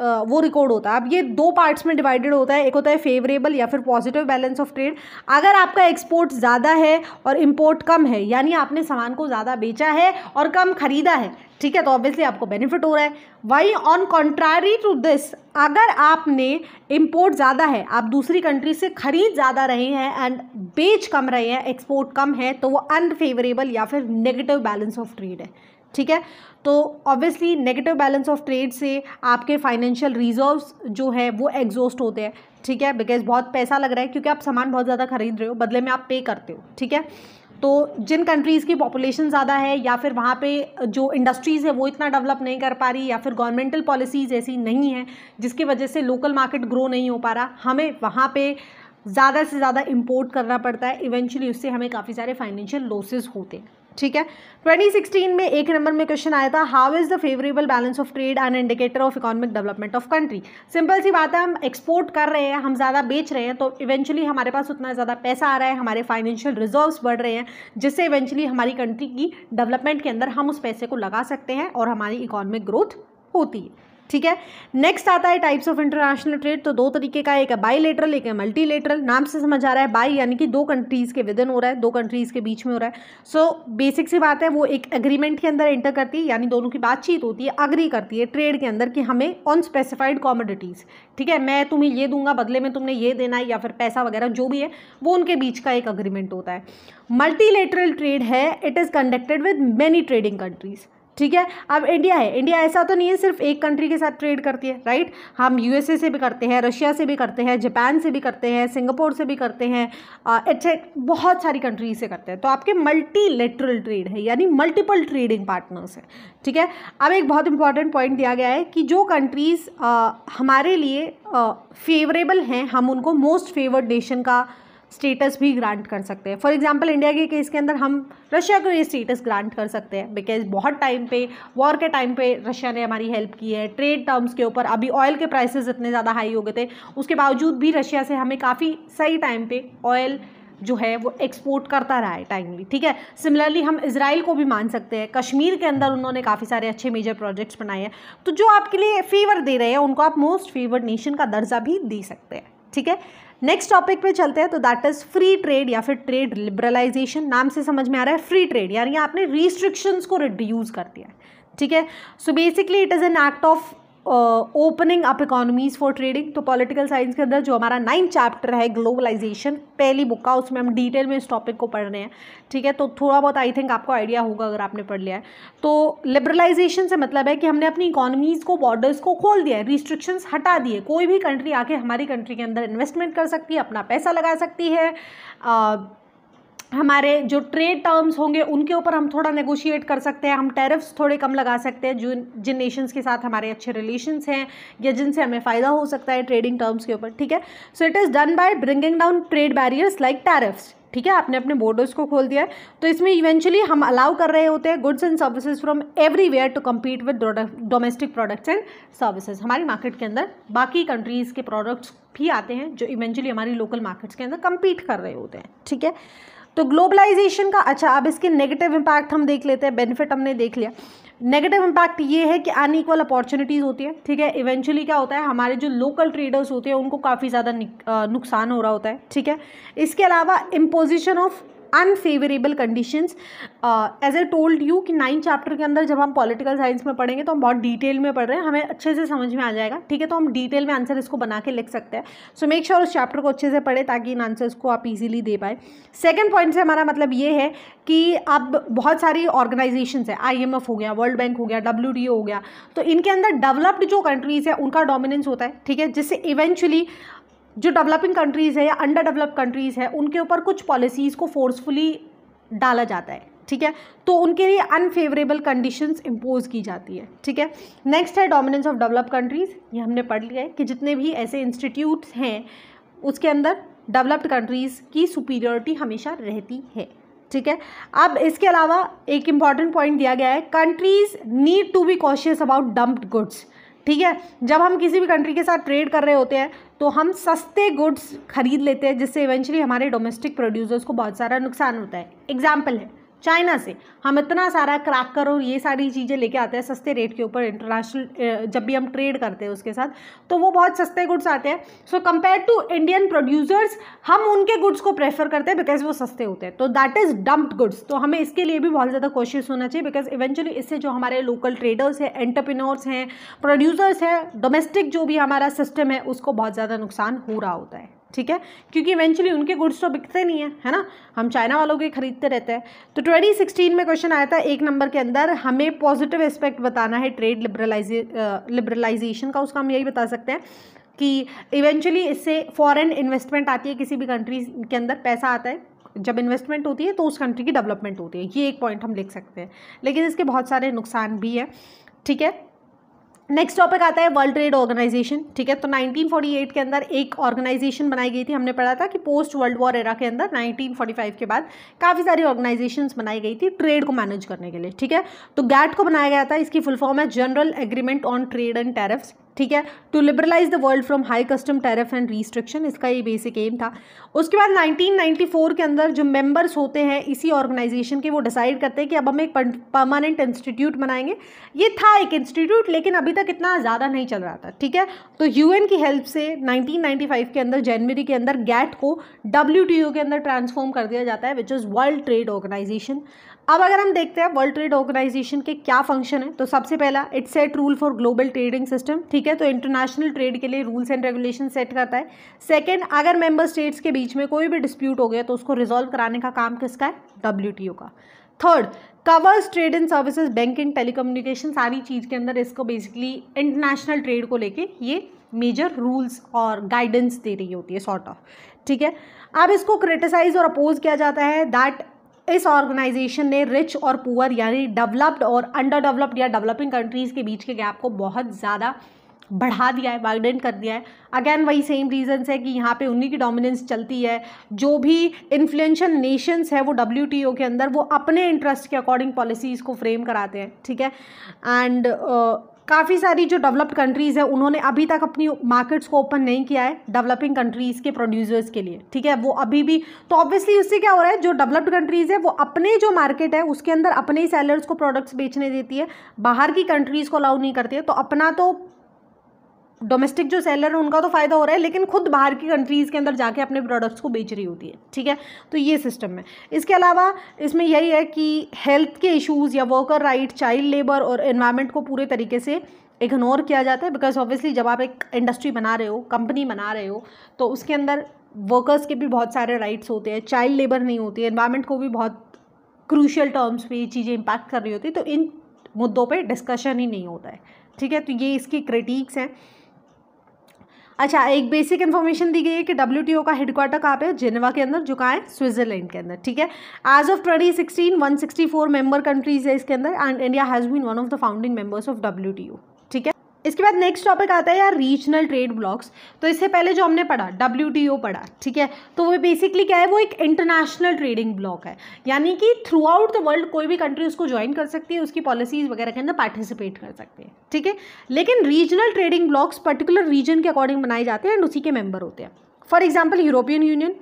[SPEAKER 1] वो रिकॉर्ड होता है अब ये दो पार्ट्स में डिवाइडेड होता है एक होता है फेवरेबल या फिर पॉजिटिव बैलेंस ऑफ ट्रेड अगर आपका एक्सपोर्ट ज़्यादा है और इम्पोर्ट कम है यानी आपने सामान को ज़्यादा बेचा है और कम खरीदा है ठीक है तो ऑब्वियसली आपको बेनिफिट हो रहा है why on contrary to this अगर आपने इम्पोर्ट ज़्यादा है आप दूसरी कंट्री से ख़रीद ज़्यादा रहे हैं एंड बेच कम रहे हैं एक्सपोर्ट कम है तो वो अनफेवरेबल या फिर नेगेटिव बैलेंस ऑफ ट्रेड है ठीक है तो obviously negative balance of trade से आपके फाइनेंशियल रिजर्व्स जो है वो एग्जॉस्ट होते हैं ठीक है बिकॉज बहुत पैसा लग रहा है क्योंकि आप सामान बहुत ज़्यादा खरीद रहे हो बदले में आप पे करते हो ठीक है तो जिन कंट्रीज़ की पॉपुलेशन ज़्यादा है या फिर वहाँ पे जो इंडस्ट्रीज़ है वो इतना डेवलप नहीं कर पा रही या फिर गवर्नमेंटल पॉलिसीज़ ऐसी नहीं है जिसकी वजह से लोकल मार्केट ग्रो नहीं हो पा रहा हमें वहाँ पे ज़्यादा से ज़्यादा इम्पोर्ट करना पड़ता है इवेंचुअली उससे हमें काफ़ी सारे फाइनेंशियल लॉसेज होते हैं ठीक है 2016 में एक नंबर में क्वेश्चन आया था how is the favourable balance of trade and indicator of economic development of country simple सी बात है हम एक्सपोर्ट कर रहे हैं हम ज़्यादा बेच रहे हैं तो इवेंचुअली हमारे पास उतना ज़्यादा पैसा आ रहा है हमारे फाइनेंशियल रिजर्व बढ़ रहे हैं जिससे इवेंचुअली हमारी कंट्री की डेवलपमेंट के अंदर हम उस पैसे को लगा सकते हैं और हमारी इकोनॉमिक ग्रोथ होती है ठीक है नेक्स्ट आता है टाइप्स ऑफ इंटरनेशनल ट्रेड तो दो तरीके का एक है लेटरल एक है मल्टीलेटरल नाम से समझ आ रहा है बाई यानी कि दो कंट्रीज़ के विदिन हो रहा है दो कंट्रीज़ के बीच में हो रहा है सो so, बेसिक सी बात है वो एक एग्रीमेंट के अंदर एंटर करती है यानी दोनों की बातचीत होती है अग्री करती है ट्रेड के अंदर कि हमें ऑन स्पेसिफाइड कॉमोडिटीज़ ठीक है मैं तुम्हें ये दूंगा बदले में तुमने ये देना है या फिर पैसा वगैरह जो भी है वो उनके बीच का एक अग्रीमेंट होता है मल्टीलेटरल ट्रेड है it is conducted with many trading countries ठीक है अब इंडिया है इंडिया ऐसा तो नहीं है सिर्फ एक कंट्री के साथ ट्रेड करती है राइट हम यूएसए से भी करते हैं रशिया से भी करते हैं जापान से भी करते हैं सिंगापुर से भी करते हैं अच्छे बहुत सारी कंट्री से करते हैं तो आपके मल्टी लेटरल ट्रेड है यानी मल्टीपल ट्रेडिंग पार्टनर्स है ठीक है अब एक बहुत इंपॉर्टेंट पॉइंट दिया गया है कि जो कंट्रीज़ हमारे लिए फेवरेबल हैं हम उनको मोस्ट फेवर्ड नेशन का स्टेटस भी ग्रांट कर सकते हैं फॉर एग्ज़ाम्पल इंडिया के केस के अंदर हम रशिया को ये स्टेटस ग्रांट कर सकते हैं बिकॉज बहुत टाइम पे वॉर के टाइम पे रशिया ने हमारी हेल्प की है ट्रेड टर्म्स के ऊपर अभी ऑयल के प्राइसेस इतने ज़्यादा हाई हो गए थे उसके बावजूद भी रशिया से हमें काफ़ी सही टाइम पर ऑयल जो है वो एक्सपोर्ट करता रहा है टाइमली ठीक है सिमिलरली हम इसराइल को भी मान सकते हैं कश्मीर के अंदर उन्होंने काफ़ी सारे अच्छे मेजर प्रोजेक्ट्स बनाए हैं तो जो आपके लिए फीवर दे रहे हैं उनको आप मोस्ट फेवर्ड नेशन का दर्जा भी दे सकते हैं ठीक है नेक्स्ट टॉपिक पे चलते हैं तो दैट इज़ फ्री ट्रेड या फिर ट्रेड लिबरलाइजेशन नाम से समझ में आ रहा है फ्री ट्रेड यानी आपने रिस्ट्रिक्शंस को रिड्यूस कर दिया है ठीक है so basically it is an act of opening up economies for trading तो पॉलिटिकल साइंस के अंदर जो हमारा नाइन्थ चैप्टर है ग्लोबलाइजेशन पहली बुक का उसमें हम डिटेल में इस टॉपिक को पढ़ रहे हैं ठीक है तो थोड़ा बहुत आई थिंक आपको आइडिया होगा अगर आपने पढ़ लिया है तो लिबरलाइजेशन से मतलब है कि हमने अपनी इकोनॉमीज़ को बॉर्डर्स को खोल दिया है रिस्ट्रिक्शंस हटा दिए कोई भी कंट्री आके हमारी कंट्री के अंदर इन्वेस्टमेंट कर सकती है अपना पैसा लगा सकती है आ, हमारे जो ट्रेड टर्म्स होंगे उनके ऊपर हम थोड़ा नेगोशिएट कर सकते हैं हम टैरिफ्स थोड़े कम लगा सकते हैं जो जिन नेशंस के साथ हमारे अच्छे रिलेशंस हैं या जिनसे हमें फ़ायदा हो सकता है ट्रेडिंग टर्म्स के ऊपर ठीक है so it is done by bringing down trade barriers like tariffs ठीक है आपने अपने बॉर्डर्स को खोल दिया है तो इसमें इवेंचुअली हम अलाउ कर रहे होते हैं goods and services from everywhere to compete with domestic products and services हमारी मार्केट के अंदर बाकी कंट्रीज़ के प्रोडक्ट्स भी आते हैं जो इवेंचुअली हमारी लोकल मार्केट्स के अंदर कम्पीट कर रहे होते हैं ठीक है तो ग्लोबलाइजेशन का अच्छा अब इसके नेगेटिव इम्पैक्ट हम देख लेते हैं बेनिफिट हमने देख लिया नेगेटिव इम्पैक्ट ये है कि अनईक्वल अपॉर्चुनिटीज़ होती है ठीक है इवेंचुअली क्या होता है हमारे जो लोकल ट्रेडर्स होते हैं उनको काफ़ी ज़्यादा नुकसान हो रहा होता है ठीक है इसके अलावा imposition of unfavourable condition as I told you कि नाइन्थ चैप्टर के अंदर जब हम पॉलिटिकल साइंस में पढ़ेंगे तो हम बहुत डिटेल में पढ़ रहे हैं हमें अच्छे से समझ में आ जाएगा ठीक है तो हम डिटेल में आंसर इसको बना के लिख सकते हैं सो मेक श्योर उस चैप्टर को अच्छे से पढ़े ताकि इन आंसर्स को आप ईजिली दे पाए सेकेंड पॉइंट से हमारा मतलब ये है कि अब बहुत सारी ऑर्गेनाइजेशन है आई एम एफ हो गया वर्ल्ड बैंक हो गया डब्ल्यू डी ओ हो गया तो इनके अंदर डेवलप्ड जो कंट्रीज़ है उनका डोमिनेंस होता है ठीक है जिससे इवेंचुअली जो डेवलपिंग कंट्रीज़ है या अंडर डेवलप कंट्रीज़ है उनके ऊपर कुछ पॉलिसीज़ को फोर्सफुली डाला जाता है ठीक है तो उनके लिए अनफेवरेबल कंडीशंस इम्पोज की जाती है ठीक है नेक्स्ट है डोमिनेंस ऑफ डेवलप कंट्रीज़ ये हमने पढ़ लिया है कि जितने भी ऐसे इंस्टीट्यूट्स हैं उसके अंदर डेवलप्ड कंट्रीज़ की सुपीरियरिटी हमेशा रहती है ठीक है अब इसके अलावा एक इम्पॉर्टेंट पॉइंट दिया गया है countries need to be cautious about dumped goods ठीक है जब हम किसी भी कंट्री के साथ ट्रेड कर रहे होते हैं तो हम सस्ते गुड्स खरीद लेते हैं जिससे इवेंचुअली हमारे डोमेस्टिक प्रोड्यूसर्स को बहुत सारा नुकसान होता है एग्जाम्पल है चाइना से हम इतना सारा क्रैकर और ये सारी चीज़ें लेके आते हैं सस्ते रेट के ऊपर इंटरनेशनल जब भी हम ट्रेड करते हैं उसके साथ तो वो बहुत सस्ते गुड्स आते हैं so compare to Indian producers हम उनके गुड्स को प्रेफर करते हैं बिकॉज वो सस्ते होते हैं तो दैट इज़ डम्प्ड गुड्स तो हमें इसके लिए भी बहुत ज़्यादा कोशिश होना चाहिए बिकॉज इवेंचुअली इससे जो हमारे लोकल ट्रेडर्स हैं एंटरप्रीनोर्स हैं प्रोड्यूसर्स हैं डोमेस्टिक जो भी हमारा सिस्टम है उसको बहुत ज़्यादा नुकसान हो रहा होता है ठीक है क्योंकि इवेंचुअली उनके गुड्स तो बिकते नहीं है है ना हम चाइना वालों के खरीदते रहते हैं तो 2016 में क्वेश्चन आया था एक नंबर के अंदर हमें पॉजिटिव एस्पेक्ट बताना है ट्रेड लिबरलाइजे लिबरलाइजेशन का उसका हम यही बता सकते हैं कि इवेंचुअली इससे फॉरेन इन्वेस्टमेंट आती है किसी भी कंट्री के अंदर पैसा आता है जब इन्वेस्टमेंट होती है तो उस कंट्री की डेवलपमेंट होती है ये एक पॉइंट हम लिख सकते हैं लेकिन इसके बहुत सारे नुकसान भी हैं ठीक है नेक्स्ट टॉपिक आता है वर्ल्ड ट्रेड ऑर्गेनाइजेशन ठीक है तो 1948 के अंदर एक ऑर्गेनाइजेशन बनाई गई थी हमने पढ़ा था कि पोस्ट वर्ल्ड वॉर एरा के अंदर 1945 के बाद काफ़ी सारी ऑर्गेनाइजेशंस बनाई गई थी ट्रेड को मैनेज करने के लिए ठीक है तो गैट को बनाया गया था इसकी फुल फॉर्म है general agreement on trade and tariffs ठीक है to liberalise the world from high custom tariff and restriction इसका ये बेसिक एम था उसके बाद 1994 के अंदर जो मेंबर्स होते हैं इसी ऑर्गेनाइजेशन के वो डिसाइड करते हैं कि अब हम एक परमानेंट इंस्टीट्यूट बनाएंगे ये था एक इंस्टीट्यूट लेकिन अभी तक इतना ज़्यादा नहीं चल रहा था ठीक है तो यूएन की हेल्प से नाइनटीन के अंदर जनवरी के अंदर गैट को डब्ल्यू के अंदर ट्रांसफॉर्म कर दिया जाता है which is world trade organisation अब अगर हम देखते हैं वर्ल्ड ट्रेड ऑर्गेनाइजेशन के क्या फंक्शन है तो सबसे पहला it's set rule for global trading system ठीक है तो इंटरनेशनल ट्रेड के लिए रूल्स एंड रेगुलेशन सेट करता है सेकेंड अगर मेंबर स्टेट्स के बीच में कोई भी डिस्प्यूट हो गया तो उसको रिजोल्व कराने का काम किसका है डब्ल्यू का third covers trade and services banking telecommunication सारी चीज़ के अंदर इसको बेसिकली इंटरनेशनल ट्रेड को लेके ये मेजर रूल्स और गाइडेंस दे रही होती है सॉर्ट ऑफ ठीक है अब इसको क्रिटिसाइज और अपोज किया जाता है दैट इस ऑर्गेनाइजेशन ने रिच और पुअर यानी डेवलप्ड और अंडर डेवलप्ड या डेवलपिंग कंट्रीज़ के बीच के गैप को बहुत ज़्यादा बढ़ा दिया है वाइडेंट कर दिया है अगेन वही सेम रीजन्स है कि यहाँ पे उन्हीं की डोमिनेंस चलती है जो भी इन्फ्लुएंशियल नेशंस है वो डब्ल्यू के अंदर वो अपने इंटरेस्ट के अकॉर्डिंग पॉलिसीज़ को फ्रेम कराते हैं ठीक है एंड काफ़ी सारी जो डेवलप्ड कंट्रीज़ है उन्होंने अभी तक अपनी मार्केट्स को ओपन नहीं किया है डेवलपिंग कंट्रीज़ के प्रोड्यूसर्स के लिए ठीक है वो अभी भी तो ऑब्वियसली उससे क्या हो रहा है जो डेवलप्ड कंट्रीज़ है वो अपने जो मार्केट है उसके अंदर अपने ही सेलर्स को प्रोडक्ट्स बेचने देती है बाहर की कंट्रीज़ को अलाउ नहीं करती है तो अपना तो डोमेस्टिक जो सेलर है उनका तो फ़ायदा हो रहा है लेकिन खुद बाहर की कंट्रीज़ के अंदर जाके अपने प्रोडक्ट्स को बेच रही होती है ठीक है तो ये सिस्टम है इसके अलावा इसमें यही है कि हेल्थ के इश्यूज़ या वर्कर राइट चाइल्ड लेबर और इन्वायरमेंट को पूरे तरीके से इग्नोर किया जाता है बिकॉज ऑब्वियसली जब आप एक इंडस्ट्री बना रहे हो कंपनी बना रहे हो तो उसके अंदर वर्कर्स के भी बहुत सारे राइट्स होते हैं चाइल्ड लेबर नहीं होती है इन्वायरमेंट को भी बहुत क्रूशल टर्म्स पे ये चीज़ें इम्पैक्ट कर रही होती है तो इन मुद्दों पे डिस्कशन ही नहीं होता है ठीक है तो ये इसकी क्रिटिक्स हैं अच्छा एक बेसिक इन्फॉर्मेशन दी गई है कि डब्ल्यू का हेडक्वार्टर कहाँ पे है जिनेवा के अंदर जो कहाँ है स्विट्जरलैंड के अंदर ठीक है as of twenty sixteen one sixty four member countries है इसके अंदर and India has been one of the founding members of W ठीक है इसके बाद नेक्स्ट टॉपिक आता है यार रीजनल ट्रेड ब्लॉक्स तो इससे पहले जो हमने पढ़ा डब्ल्यू पढ़ा ठीक है तो वो बेसिकली क्या है वो एक इंटरनेशनल ट्रेडिंग ब्लॉक है यानी कि थ्रू आउट द वर्ल्ड कोई भी कंट्री उसको ज्वाइन कर सकती है उसकी पॉलिसीज वगैरह के अंदर पार्टिसिपेट कर सकते हैं ठीक है लेकिन regional trading blocs particular region के अकॉर्डिंग बनाए जाते हैं एंड उसी के मेम्बर होते हैं फॉर एग्जाम्पल यूरोपियन यूनियन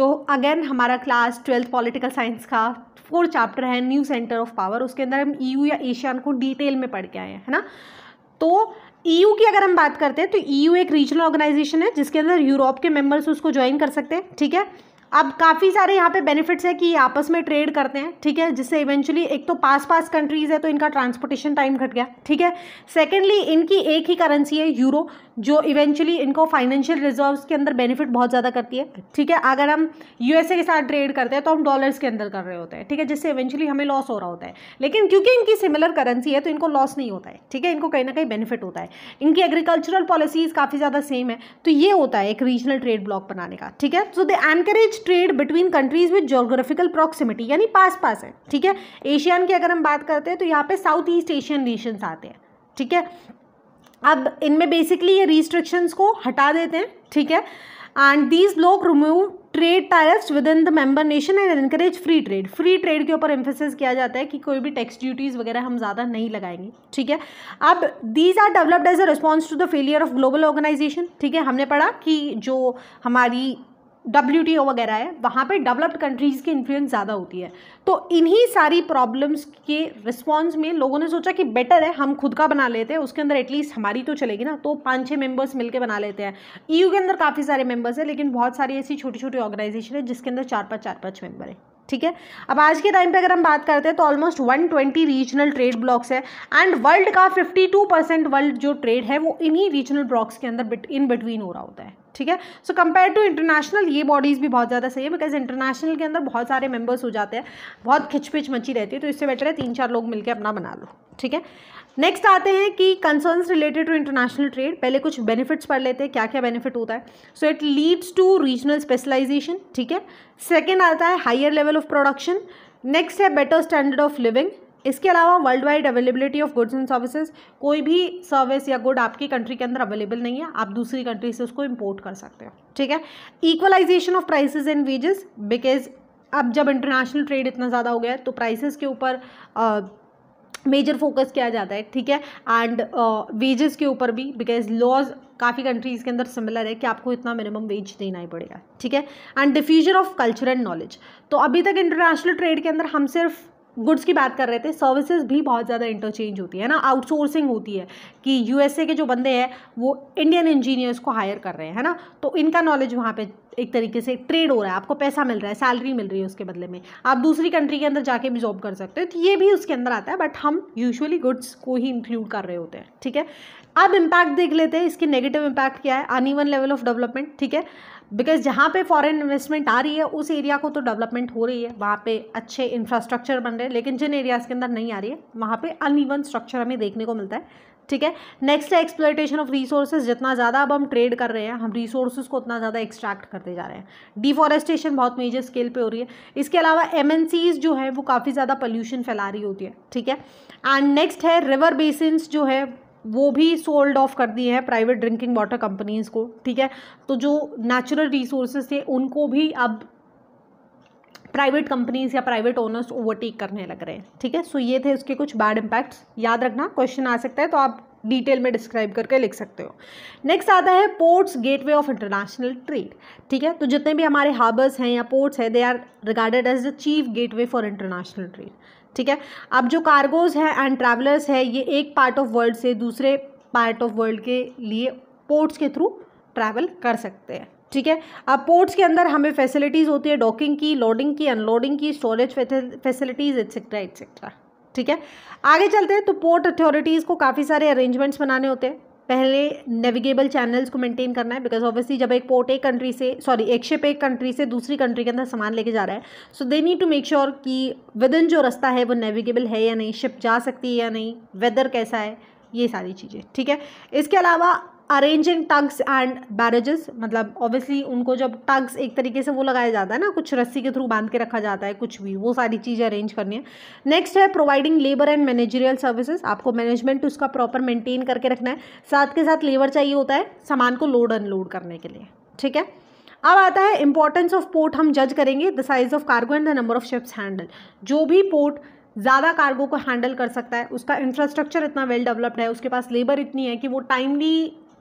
[SPEAKER 1] जो अगेन हमारा क्लास ट्वेल्थ पॉलिटिकल साइंस का फोर्थ चैप्टर है न्यू सेंटर ऑफ पावर उसके अंदर हम ईयू e या एशियान को डिटेल में पढ़ के आए हैं है ना तो ईयू e की अगर हम बात करते हैं तो ईयू e एक रीजनल ऑर्गेनाइजेशन है जिसके अंदर यूरोप के मेंबर्स उसको ज्वाइन कर सकते हैं ठीक है अब काफ़ी सारे यहाँ पे बेनिफिट्स है कि ये आपस में ट्रेड करते हैं ठीक है जिससे इवेंचुअली एक तो पास पास कंट्रीज़ है तो इनका ट्रांसपोर्टेशन टाइम घट गया ठीक है सेकेंडली इनकी एक ही करेंसी है यूरो जो इवेंचुअली इनको फाइनेंशियल रिजर्व्स के अंदर बेनिफिट बहुत ज़्यादा करती है ठीक है अगर हम यूएसए के साथ ट्रेड करते हैं तो हम डॉलर्स के अंदर कर रहे होते हैं ठीक है जिससे इवेंचुअली हमें लॉस हो रहा होता है लेकिन क्योंकि इनकी सिमिलर करेंसी है तो इनको लॉस नहीं होता है ठीक है इनको कहीं ना कहीं बेनिफिट होता है इनकी एग्रीकल्चरल पॉलिसीज़ काफ़ी ज़्यादा सेम है तो ये होता है एक रीजनल ट्रेड ब्लॉक बनाने का ठीक है so they encourage trade between countries with geographical proximity यानी पास पास है ठीक है एशियन की अगर हम बात करते हैं तो यहाँ पे साउथ ईस्ट एशियन नेशंस आते हैं ठीक है अब इनमें बेसिकली ये रिस्ट्रिक्शंस को हटा देते हैं ठीक है एंड दीज लोग remove trade tariffs within the member nation and encourage free trade free trade के ऊपर एम्फोसिस किया जाता है कि कोई भी टैक्स ड्यूटीज़ वगैरह हम ज़्यादा नहीं लगाएंगे ठीक है अब these are developed as a response to the failure of global organisation ठीक है हमने पढ़ा कि जो हमारी डब्ल्यू वगैरह है वहाँ पे डेवलप्ड कंट्रीज़ की इन्फ्लुएंस ज़्यादा होती है तो इन्हीं सारी प्रॉब्लम्स के रिस्पांस में लोगों ने सोचा कि बेटर है हम खुद का बना लेते हैं उसके अंदर एटलीस्ट हमारी तो चलेगी ना तो पाँच छः मेंबर्स मिलकर बना लेते हैं ईयू e के अंदर काफ़ी सारे मेंबर्स हैं लेकिन बहुत सारी ऐसी छोटी छोटी ऑर्गेनाइजेशन है जिसके अंदर चार पाँच चार पाँच मेंबर हैं ठीक है अब आज के टाइम पे अगर हम बात करते हैं तो ऑलमोस्ट 120 रीजनल ट्रेड ब्लॉक्स है एंड वर्ल्ड का 52 परसेंट वर्ल्ड जो ट्रेड है वो इन्हीं रीजनल ब्लॉक्स के अंदर इन बिटवीन हो रहा होता है ठीक है सो कंपेयर टू इंटरनेशनल ये बॉडीज़ भी बहुत ज़्यादा सही है बिकॉज इंटरनेशनल के अंदर बहुत सारे मेंबर्स हो जाते हैं बहुत खिचपिच मची रहती है तो इससे बेटर है तीन चार लोग मिलकर अपना बना लो ठीक है नेक्स्ट आते हैं कि concerns related to international trade पहले कुछ बेनिफिट्स पढ़ लेते हैं क्या क्या बेनिफिट होता है so it leads to regional specialisation ठीक है सेकेंड आता है higher level of production next है बेटर स्टैंडर्ड ऑफ लिविंग इसके अलावा worldwide availability of goods and services कोई भी सर्विस या गुड आपकी कंट्री के अंदर अवेलेबल नहीं है आप दूसरी कंट्री से उसको इम्पोर्ट कर सकते हो ठीक है equalisation of prices and wages because अब जब इंटरनेशनल ट्रेड इतना ज़्यादा हो गया है तो प्राइसेस के ऊपर मेजर फोकस किया जाता है ठीक है एंड वेजेस uh, के ऊपर भी बिकॉज लॉज काफ़ी कंट्रीज़ के अंदर सिमिलर है कि आपको इतना मिनिमम वेज देना ही पड़ेगा ठीक है and diffusion of culture and knowledge तो अभी तक इंटरनेशनल ट्रेड के अंदर हम सिर्फ गुड्स की बात कर रहे थे सर्विसेज भी बहुत ज़्यादा इंटरचेंज होती है ना आउटसोर्सिंग होती है कि यूएसए के जो बंदे हैं वो इंडियन इंजीनियर्स को हायर कर रहे हैं है ना तो इनका नॉलेज वहाँ पे एक तरीके से ट्रेड हो रहा है आपको पैसा मिल रहा है सैलरी मिल रही है उसके बदले में आप दूसरी कंट्री के अंदर जाके भी जॉब कर सकते हो तो ये भी उसके अंदर आता है बट हम यूजली गुड्स को ही इंक्लूड कर रहे होते हैं ठीक है अब इम्पैक्ट देख लेते हैं इसकी नेगेटिव इम्पैक्ट क्या है अन लेवल ऑफ डेवलपमेंट ठीक है बिकॉज जहाँ पे फॉरेन इन्वेस्टमेंट आ रही है उस एरिया को तो डेवलपमेंट हो रही है वहाँ पे अच्छे इंफ्रास्ट्रक्चर बन रहे हैं लेकिन जिन एरियाज़ के अंदर नहीं आ रही है वहाँ पे अनइवन स्ट्रक्चर हमें देखने को मिलता है ठीक है नेक्स्ट है एक्सप्लोइटेशन ऑफ रिसोर्सेज जितना ज़्यादा अब हम ट्रेड कर रहे हैं हम रिसोर्सेज को उतना ज़्यादा एक्सट्रैक्ट करते जा रहे हैं डिफॉरेस्टेशन बहुत मेजर स्केल पे हो रही है इसके अलावा एम जो है वो काफ़ी ज़्यादा पॉल्यूशन फैला रही होती है ठीक है एंड नेक्स्ट है रिवर बेसिन जो है वो भी सोल्ड ऑफ कर दिए हैं प्राइवेट ड्रिंकिंग वाटर कंपनीज़ को ठीक है तो जो नेचुरल रिसोर्सेज थे उनको भी अब प्राइवेट कंपनीज या प्राइवेट ओनर्स ओवरटेक करने लग रहे हैं ठीक है सो ये थे उसके कुछ बैड इम्पैक्ट्स याद रखना क्वेश्चन आ सकता है तो आप डिटेल में डिस्क्राइब करके लिख सकते हो नेक्स्ट आता है ports gateway of international trade ठीक है तो जितने भी हमारे हार्बर्स हैं या पोर्ट्स हैं they are regarded as the chief gateway for international trade ठीक है अब जो कार्गोज़ हैं एंड ट्रैवलर्स है ये एक पार्ट ऑफ वर्ल्ड से दूसरे पार्ट ऑफ वर्ल्ड के लिए पोर्ट्स के थ्रू ट्रैवल कर सकते हैं ठीक है अब पोर्ट्स के अंदर हमें फैसिलिटीज़ होती है डॉकिंग की लोडिंग की अनलोडिंग की स्टोरेज फैसिलिटीज़ एक्सेट्रा एक्सेट्रा ठीक है आगे चलते हैं तो पोर्ट अथॉरिटीज़ को काफ़ी सारे अरेंजमेंट्स बनाने होते हैं पहले नेविगेबल चैनल्स को मेंटेन करना है बिकॉज ऑब्वियसली जब एक पोर्ट एक कंट्री से सॉरी एक शिप एक कंट्री से दूसरी कंट्री के अंदर सामान लेके जा रहा है so they need to make sure कि विद इन जो रास्ता है वो नेविगेबल है या नहीं शिप जा सकती है या नहीं वेदर कैसा है ये सारी चीज़ें ठीक है इसके अलावा अरेंजिंग टग्स एंड बैरेजेस मतलब ऑब्वियसली उनको जब टग्स एक तरीके से वो लगाया जाता है ना कुछ रस्सी के थ्रू बांध के रखा जाता है कुछ भी वो सारी चीज़ें अरेंज करनी है नेक्स्ट है providing labour and managerial services आपको मैनेजमेंट उसका प्रॉपर मेंटेन करके रखना है साथ के साथ लेबर चाहिए होता है सामान को लोड अनलोड करने के लिए ठीक है अब आता है इंपॉर्टेंस ऑफ पोर्ट हम जज करेंगे the size of cargo and the number of ships handle जो भी पोर्ट ज़्यादा कार्गो को हैंडल कर सकता है उसका इंफ्रास्ट्रक्चर इतना वेल well डेवलप्ड है उसके पास लेबर इतनी है कि वो टाइमली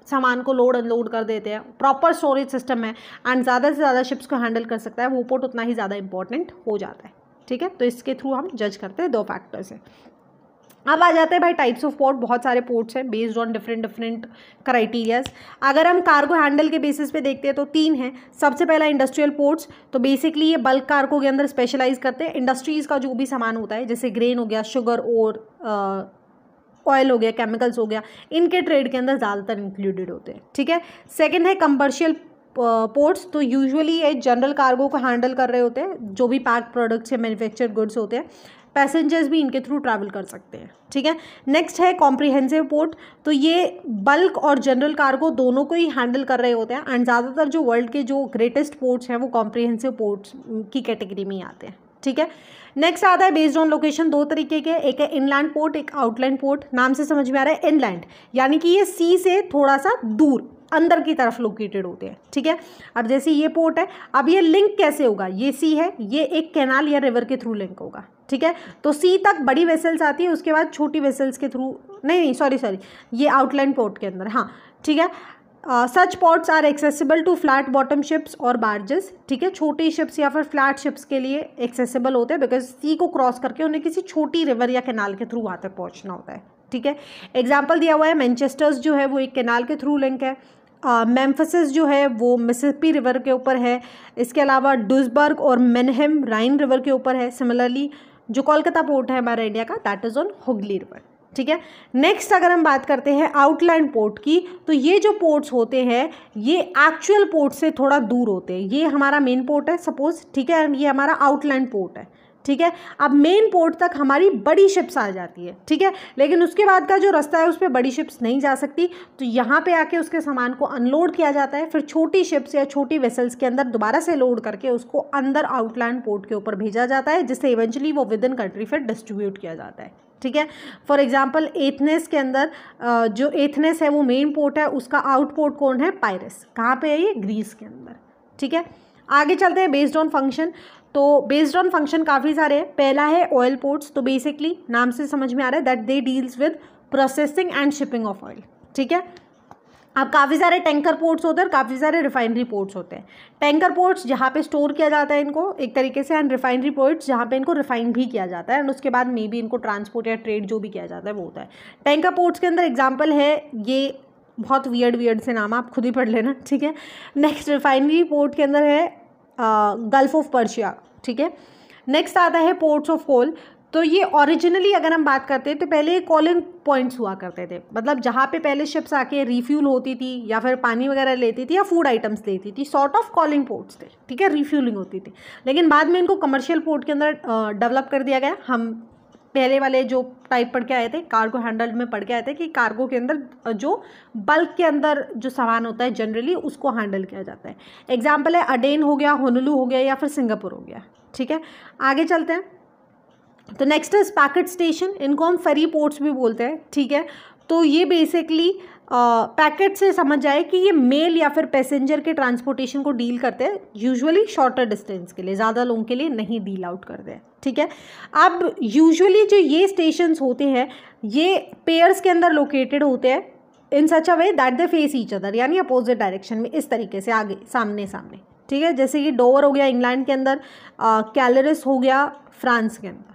[SPEAKER 1] सामान को लोड अनलोड कर देते हैं प्रॉपर स्टोरेज सिस्टम है एंड ज़्यादा से ज़्यादा शिप्स को हैंडल कर सकता है वो पोर्ट उतना ही ज़्यादा इंपॉर्टेंट हो जाता है ठीक है तो इसके थ्रू हम जज करते हैं दो फैक्टर्स हैं अब आ जाते हैं भाई टाइप्स ऑफ पोर्ट बहुत सारे पोर्ट्स हैं based on different different criterias अगर हम कार्गो हैंडल के बेसिस पे देखते हैं तो तीन हैं सबसे पहला इंडस्ट्रियल पोर्ट्स तो बेसिकली ये बल्क कार्गो के अंदर स्पेशलाइज करते हैं इंडस्ट्रीज़ का जो भी सामान होता है जैसे ग्रेन हो गया शुगर और ऑयल हो गया केमिकल्स हो गया इनके ट्रेड के अंदर ज़्यादातर इंक्लूडेड होते हैं ठीक है सेकेंड है कमर्शियल पोर्ट्स तो यूजुअली ये जनरल कार्गो को हैंडल कर रहे होते हैं जो भी पैक प्रोडक्ट्स या मैन्युफैक्चर गुड्स होते हैं पैसेंजर्स भी इनके थ्रू ट्रैवल कर सकते हैं ठीक है नेक्स्ट है कॉम्प्रिहेंसिव पोर्ट तो ये बल्क और जनरल कार्गो दोनों को ही हैंडल कर रहे होते हैं एंड ज़्यादातर जो वर्ल्ड के जो ग्रेटेस्ट पोर्ट्स हैं वो कॉम्प्रिहेंसिव पोर्ट्स की कैटेगरी में आते हैं ठीक है नेक्स्ट आता है बेस्ड ऑन लोकेशन दो तरीके के एक है इनलैंड पोर्ट एक आउटलैंड पोर्ट नाम से समझ में आ रहा है इनलैंड यानी कि ये सी से थोड़ा सा दूर अंदर की तरफ लोकेटेड होते हैं ठीक है अब जैसे ये पोर्ट है अब ये लिंक कैसे होगा ये सी है ये एक कैनाल या रिवर के थ्रू लिंक होगा ठीक है तो सी तक बड़ी वेसल्स आती है उसके बाद छोटी वेसल्स के थ्रू नहीं नहीं सॉरी सॉरी ये आउटलैंड पोर्ट के अंदर हाँ ठीक है such ports are accessible to flat bottom ships और बार्जेस ठीक है छोटी शिप्स या फिर फ्लैट शिप्स के लिए एक्सेसिबल होते हैं बिकॉज सी को क्रॉस करके उन्हें किसी छोटी रिवर या कैनाल के थ्रू वहाँ तक पहुँचना होता है ठीक है एग्जाम्पल दिया हुआ है मैनचेस्टर्स जो है वो एक कैनाल के थ्रू लिंक है मेम्फसिस uh, जो है वो मिसिपी रिवर के ऊपर है इसके अलावा डुजबर्ग और मेनहम राइन रिवर के ऊपर है सिमिलरली जो कोलकाता पोर्ट है हमारा इंडिया का that is on Hooghly river ठीक है नेक्स्ट अगर हम बात करते हैं आउटलाइन पोर्ट की तो ये जो पोर्ट्स होते हैं ये एक्चुअल पोर्ट से थोड़ा दूर होते हैं ये हमारा मेन पोर्ट है सपोज ठीक है ये हमारा आउटलाइन पोर्ट है ठीक है अब मेन पोर्ट तक हमारी बड़ी शिप्स आ जाती है ठीक है लेकिन उसके बाद का जो रास्ता है उस पर बड़ी शिप्स नहीं जा सकती तो यहाँ पे आके उसके सामान को अनलोड किया जाता है फिर छोटी शिप्स या छोटी वेसल्स के अंदर दोबारा से लोड करके उसको अंदर आउटलाइन पोर्ट के ऊपर भेजा जाता है जिससे इवेंचुअली वो विद इन कंट्री फिर डिस्ट्रीब्यूट किया जाता है ठीक है फॉर एग्जाम्पल एथनेस के अंदर जो एथनेस है वो मेन पोर्ट है उसका आउटपोर्ट कौन है पायरस कहाँ पे है ये ग्रीस के अंदर ठीक है आगे चलते हैं बेस्ड ऑन फंक्शन तो बेस्ड ऑन फंक्शन काफ़ी सारे हैं पहला है ऑयल पोर्ट्स तो बेसिकली नाम से समझ में आ रहा है that they deals with processing and shipping of oil ठीक है अब काफ़ी सारे टैंकर पोर्ट्स होते हैं और काफ़ी सारे रिफाइनरी पोर्ट्स होते हैं टैंकर पोर्ट्स जहाँ पे स्टोर किया जाता है इनको एक तरीके से एंड रिफाइनरी पोर्ट्स जहाँ पे इनको रिफाइन भी किया जाता है एंड उसके बाद मे बी इनको ट्रांसपोर्ट या ट्रेड जो भी किया जाता है वो होता है टैंकर पोर्ट्स के अंदर एग्जाम्पल है ये बहुत वियर्ड वियर्ड से नाम आप खुद ही पढ़ लेना ठीक है नेक्स्ट रिफाइनरी पोर्ट के अंदर है गल्फ़ ऑफ पर्शिया ठीक है नेक्स्ट आता है पोर्ट्स ऑफ कोल तो ये ओरिजिनली अगर हम बात करते हैं तो पहले कॉलिंग पॉइंट्स हुआ करते थे मतलब जहाँ पे पहले शिप्स आके रिफ्यूल होती थी या फिर पानी वगैरह लेती थी या फूड आइटम्स लेती थी सॉर्ट ऑफ कॉलिंग पोर्ट्स थे ठीक है रिफ्यूलिंग होती थी लेकिन बाद में इनको कमर्शियल पोर्ट के अंदर डेवलप कर दिया गया हम पहले वाले जो टाइप पढ़ के आए थे कार्गो हैंडल में पढ़ के आए थे कि कार्गो के अंदर जो बल्क के अंदर जो सामान होता है जनरली उसको हैंडल किया जाता है एग्जाम्पल है अडेन हो गया होनलू हो गया या फिर सिंगापुर हो गया ठीक है आगे चलते हैं तो नेक्स्ट इज पैकेट स्टेशन इनको हम फेरी पोर्ट्स भी बोलते हैं ठीक है तो ये बेसिकली पैकेट से समझ जाए कि ये मेल या फिर पैसेंजर के ट्रांसपोर्टेशन को डील करते हैं यूजुअली शॉर्टर डिस्टेंस के लिए ज़्यादा लोगों के लिए नहीं डील आउट करते हैं ठीक है अब यूजुअली जो ये स्टेशंस होते हैं ये पेयर्स के अंदर लोकेटेड होते हैं in such a way that the face each other यानी अपोजिट डायरेक्शन में इस तरीके से आगे सामने सामने ठीक है जैसे कि डोवर हो गया इंग्लैंड के अंदर कैलरिस हो गया फ्रांस के अंदर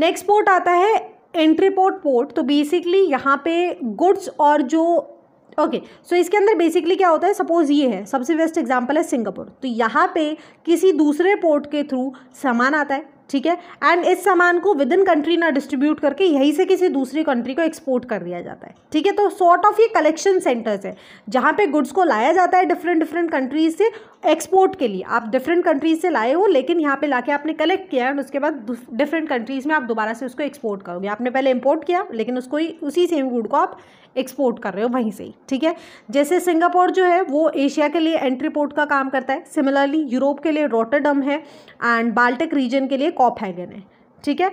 [SPEAKER 1] नेक्स्ट पोर्ट आता है एंट्री पोर्ट पोर्ट तो बेसिकली यहाँ पे गुड्स और जो ओके okay, सो so इसके अंदर बेसिकली क्या होता है सपोज ये है सबसे बेस्ट एग्जांपल है सिंगापुर तो यहाँ पे किसी दूसरे पोर्ट के थ्रू सामान आता है ठीक है एंड इस सामान को विद इन कंट्री ना डिस्ट्रीब्यूट करके यहीं से किसी दूसरी कंट्री को एक्सपोर्ट कर दिया जाता है ठीक है तो सॉर्ट ऑफ ये कलेक्शन सेंटर्स है जहाँ पे गुड्स को लाया जाता है डिफरेंट डिफरेंट कंट्रीज से एक्सपोर्ट के लिए आप डिफरेंट कंट्रीज से लाए हो लेकिन यहाँ पे लाके आपने कलेक्ट किया एंड उसके बाद डिफरेंट कंट्रीज़ में आप दोबारा से उसको एक्सपोर्ट करोगे आपने पहले इम्पोर्ट किया लेकिन उसको ही उसी सेम गुड को आप एक्सपोर्ट कर रहे हो वहीं से ही ठीक है जैसे सिंगापुर जो है वो एशिया के लिए एंट्री पोर्ट का काम करता है सिमिलरली यूरोप के लिए रोटरडम है एंड बाल्टिक रीजन के लिए कॉप हैगन है ठीक है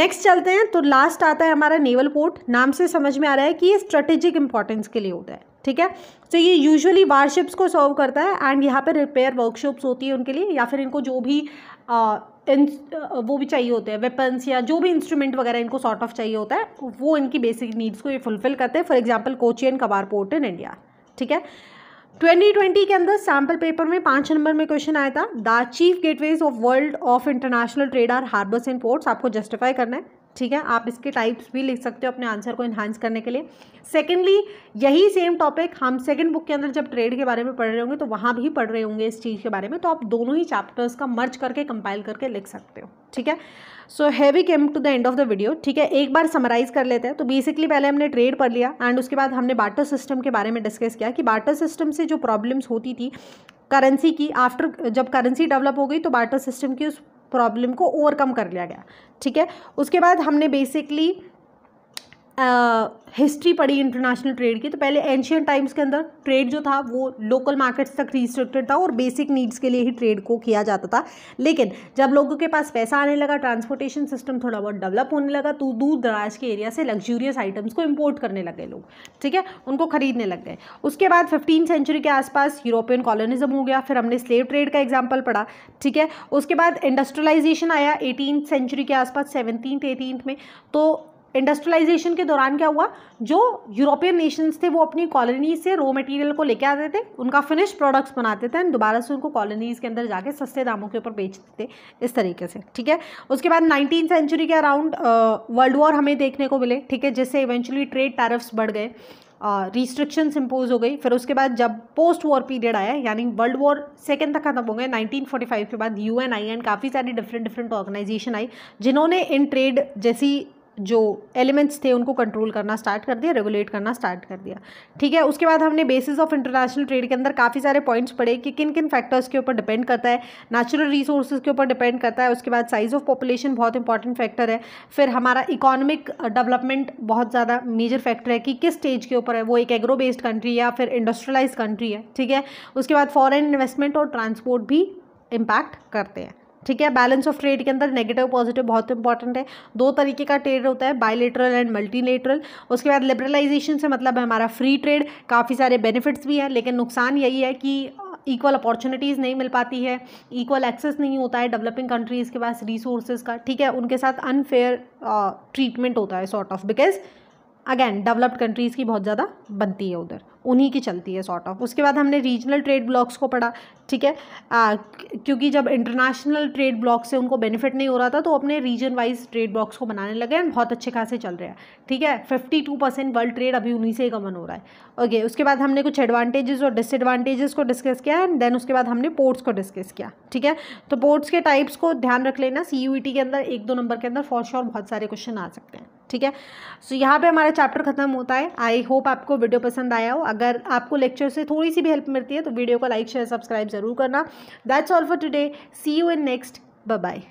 [SPEAKER 1] नेक्स्ट चलते हैं तो लास्ट आता है हमारा नेवल पोर्ट नाम से समझ में आ रहा है कि ये स्ट्रेटेजिक इंपॉर्टेंस के लिए होता है ठीक है तो ये यूजुअली वारशिप्स को सॉल्व करता है एंड यहाँ पर रिपेयर वर्कशॉप्स होती है उनके लिए या फिर इनको जो भी आ, इन, वो भी चाहिए होते हैं वेपन्स या जो भी इंस्ट्रूमेंट वगैरह इनको सॉर्ट ऑफ चाहिए होता है वो इनकी बेसिक नीड्स को ये फुलफिल करते हैं फॉर एग्जाम्पल कोची एंड कबार पोर्ट इन इंडिया ठीक है 2020 के अंदर सैम्पल पेपर में पांच नंबर में क्वेश्चन आया था the chief gateways of world of international trade are harbours and ports आपको जस्टिफाई करना है ठीक है आप इसके टाइप्स भी लिख सकते हो अपने आंसर को इन्हांस करने के लिए सेकेंडली यही सेम टॉपिक हम सेकेंड बुक के अंदर जब ट्रेड के बारे में पढ़ रहे होंगे तो वहाँ भी पढ़ रहे होंगे इस चीज़ के बारे में तो आप दोनों ही चैप्टर्स का मर्ज करके कंपाइल करके लिख सकते हो ठीक है so heavy came to the end of the video ठीक है एक बार समराइज़ कर लेते हैं तो बेसिकली पहले हमने ट्रेड पढ़ लिया एंड उसके बाद हमने बाटर सिस्टम के बारे में डिस्कस किया कि बाटर सिस्टम से जो प्रॉब्लम्स होती थी करेंसी की आफ्टर जब करेंसी डेवलप हो गई तो बाटर सिस्टम की उस प्रॉब्लम को ओवरकम कर लिया गया ठीक है उसके बाद हमने बेसिकली हिस्ट्री पढ़ी इंटरनेशनल ट्रेड की तो पहले एंशियन टाइम्स के अंदर ट्रेड जो था वो लोकल मार्केट्स तक रिस्ट्रिक्टेड था और बेसिक नीड्स के लिए ही ट्रेड को किया जाता था लेकिन जब लोगों के पास पैसा आने लगा ट्रांसपोर्टेशन सिस्टम थोड़ा बहुत डेवलप होने लगा तो दूर दराज के एरिया से लग्जूरियस आइटम्स को इम्पोर्ट करने लगे लोग ठीक है उनको खरीदने लग गए उसके बाद फिफ्टीन सेंचुरी के आसपास यूरोपियन कॉलोनिज्म हो गया फिर हमने स्लेव ट्रेड का एग्जाम्पल पढ़ा ठीक है उसके बाद इंडस्ट्रलाइजेशन आया एटीन सेंचुरी के आसपास सेवनटीन एटीन में तो इंडस्ट्रियलाइजेशन के दौरान क्या हुआ जो यूरोपियन नेशंस थे वो अपनी कॉलोनी से रॉ मटेरियल को लेके आते थे उनका फिनिश प्रोडक्ट्स बनाते थे एंड दोबारा से उनको कॉलोनीज़ के अंदर जाके सस्ते दामों के ऊपर बेचते थे इस तरीके से ठीक है उसके बाद नाइनटीन सेंचुरी के अराउंड वर्ल्ड वॉर हमें देखने को मिले ठीक है जिससे इवेंचुअली ट्रेड टैरिफ्स बढ़ गए रिस्ट्रिक्शंस इम्पोज हो गई फिर उसके बाद जब पोस्ट वॉर पीरियड आया यानी वर्ल्ड वॉर सेकेंड तक खत्म हो गए 1945 के बाद यू एन आई एंड काफ़ी सारी डिफरेंट डिफरेंट ऑर्गेनाइजेशन आई जिन्होंने इन ट्रेड जैसी जो एलिमेंट्स थे उनको कंट्रोल करना स्टार्ट कर दिया रेगुलेट करना स्टार्ट कर दिया ठीक है उसके बाद हमने बेसिस ऑफ इंटरनेशनल ट्रेड के अंदर काफ़ी सारे पॉइंट्स पढ़े कि किन किन फैक्टर्स के ऊपर डिपेंड करता है नेचुरल रिसोर्सेज के ऊपर डिपेंड करता है उसके बाद साइज़ ऑफ पॉपुलेशन बहुत इंपॉर्टेंट फैक्टर है फिर हमारा इकोनॉमिक डेवलपमेंट uh, बहुत ज़्यादा मेजर फैक्टर है कि किस स्टेज के ऊपर है वो एक एग्रो बेस्ड कंट्री या फिर इंडस्ट्रियलाइज कंट्री है ठीक है उसके बाद फॉरन इन्वेस्टमेंट और ट्रांसपोर्ट भी इम्पैक्ट करते हैं ठीक है बैलेंस ऑफ ट्रेड के अंदर नेगेटिव पॉजिटिव बहुत इंपॉर्टेंट है दो तरीके का ट्रेड होता है बायलेटरल एंड मल्टीलेटरल उसके बाद लिबरलाइजेशन से मतलब है हमारा फ्री ट्रेड काफ़ी सारे बेनिफिट्स भी हैं लेकिन नुकसान यही है कि इक्वल अपॉर्चुनिटीज़ नहीं मिल पाती है इक्वल एक्सेस नहीं होता है डेवलपिंग कंट्रीज़ के पास रिसोर्सेज का ठीक है उनके साथ अनफेयर ट्रीटमेंट होता है sort of because again developed countries की बहुत ज़्यादा बनती है उधर उन्हीं की चलती है सॉर्ट ऑफ उसके बाद हमने रीजनल ट्रेड ब्लॉक्स को पढ़ा ठीक है आ, क्योंकि जब इंटरनेशनल ट्रेड ब्लॉक से उनको बेनिफिट नहीं हो रहा था तो अपने रीजन वाइज ट्रेड ब्लॉक्स को बनाने लगे एंड बहुत अच्छे खासे चल रहे हैं ठीक है fifty two percent world trade अभी उन्हीं से ही कमन हो रहा है ओके उसके बाद हमने कुछ एडवांटेजेस और डिसएडवांटेजेस को डिस्कस किया एंड देन उसके बाद हमने पोर्ट्स को डिस्कस किया ठीक है तो पोर्ट्स के टाइप्स को ध्यान रख लेना सी e के अंदर एक दो नंबर के अंदर फॉर श्योर बहुत सारे क्वेश्चन आ सकते हैं ठीक है सो so, यहाँ पे हमारा चैप्टर खत्म होता है आई होप आपको वीडियो पसंद आया हो अगर आपको लेक्चर से थोड़ी सी भी हेल्प मिलती है तो वीडियो को लाइक शेयर सब्सक्राइब ज़रूर करना that's all for today see you in next bye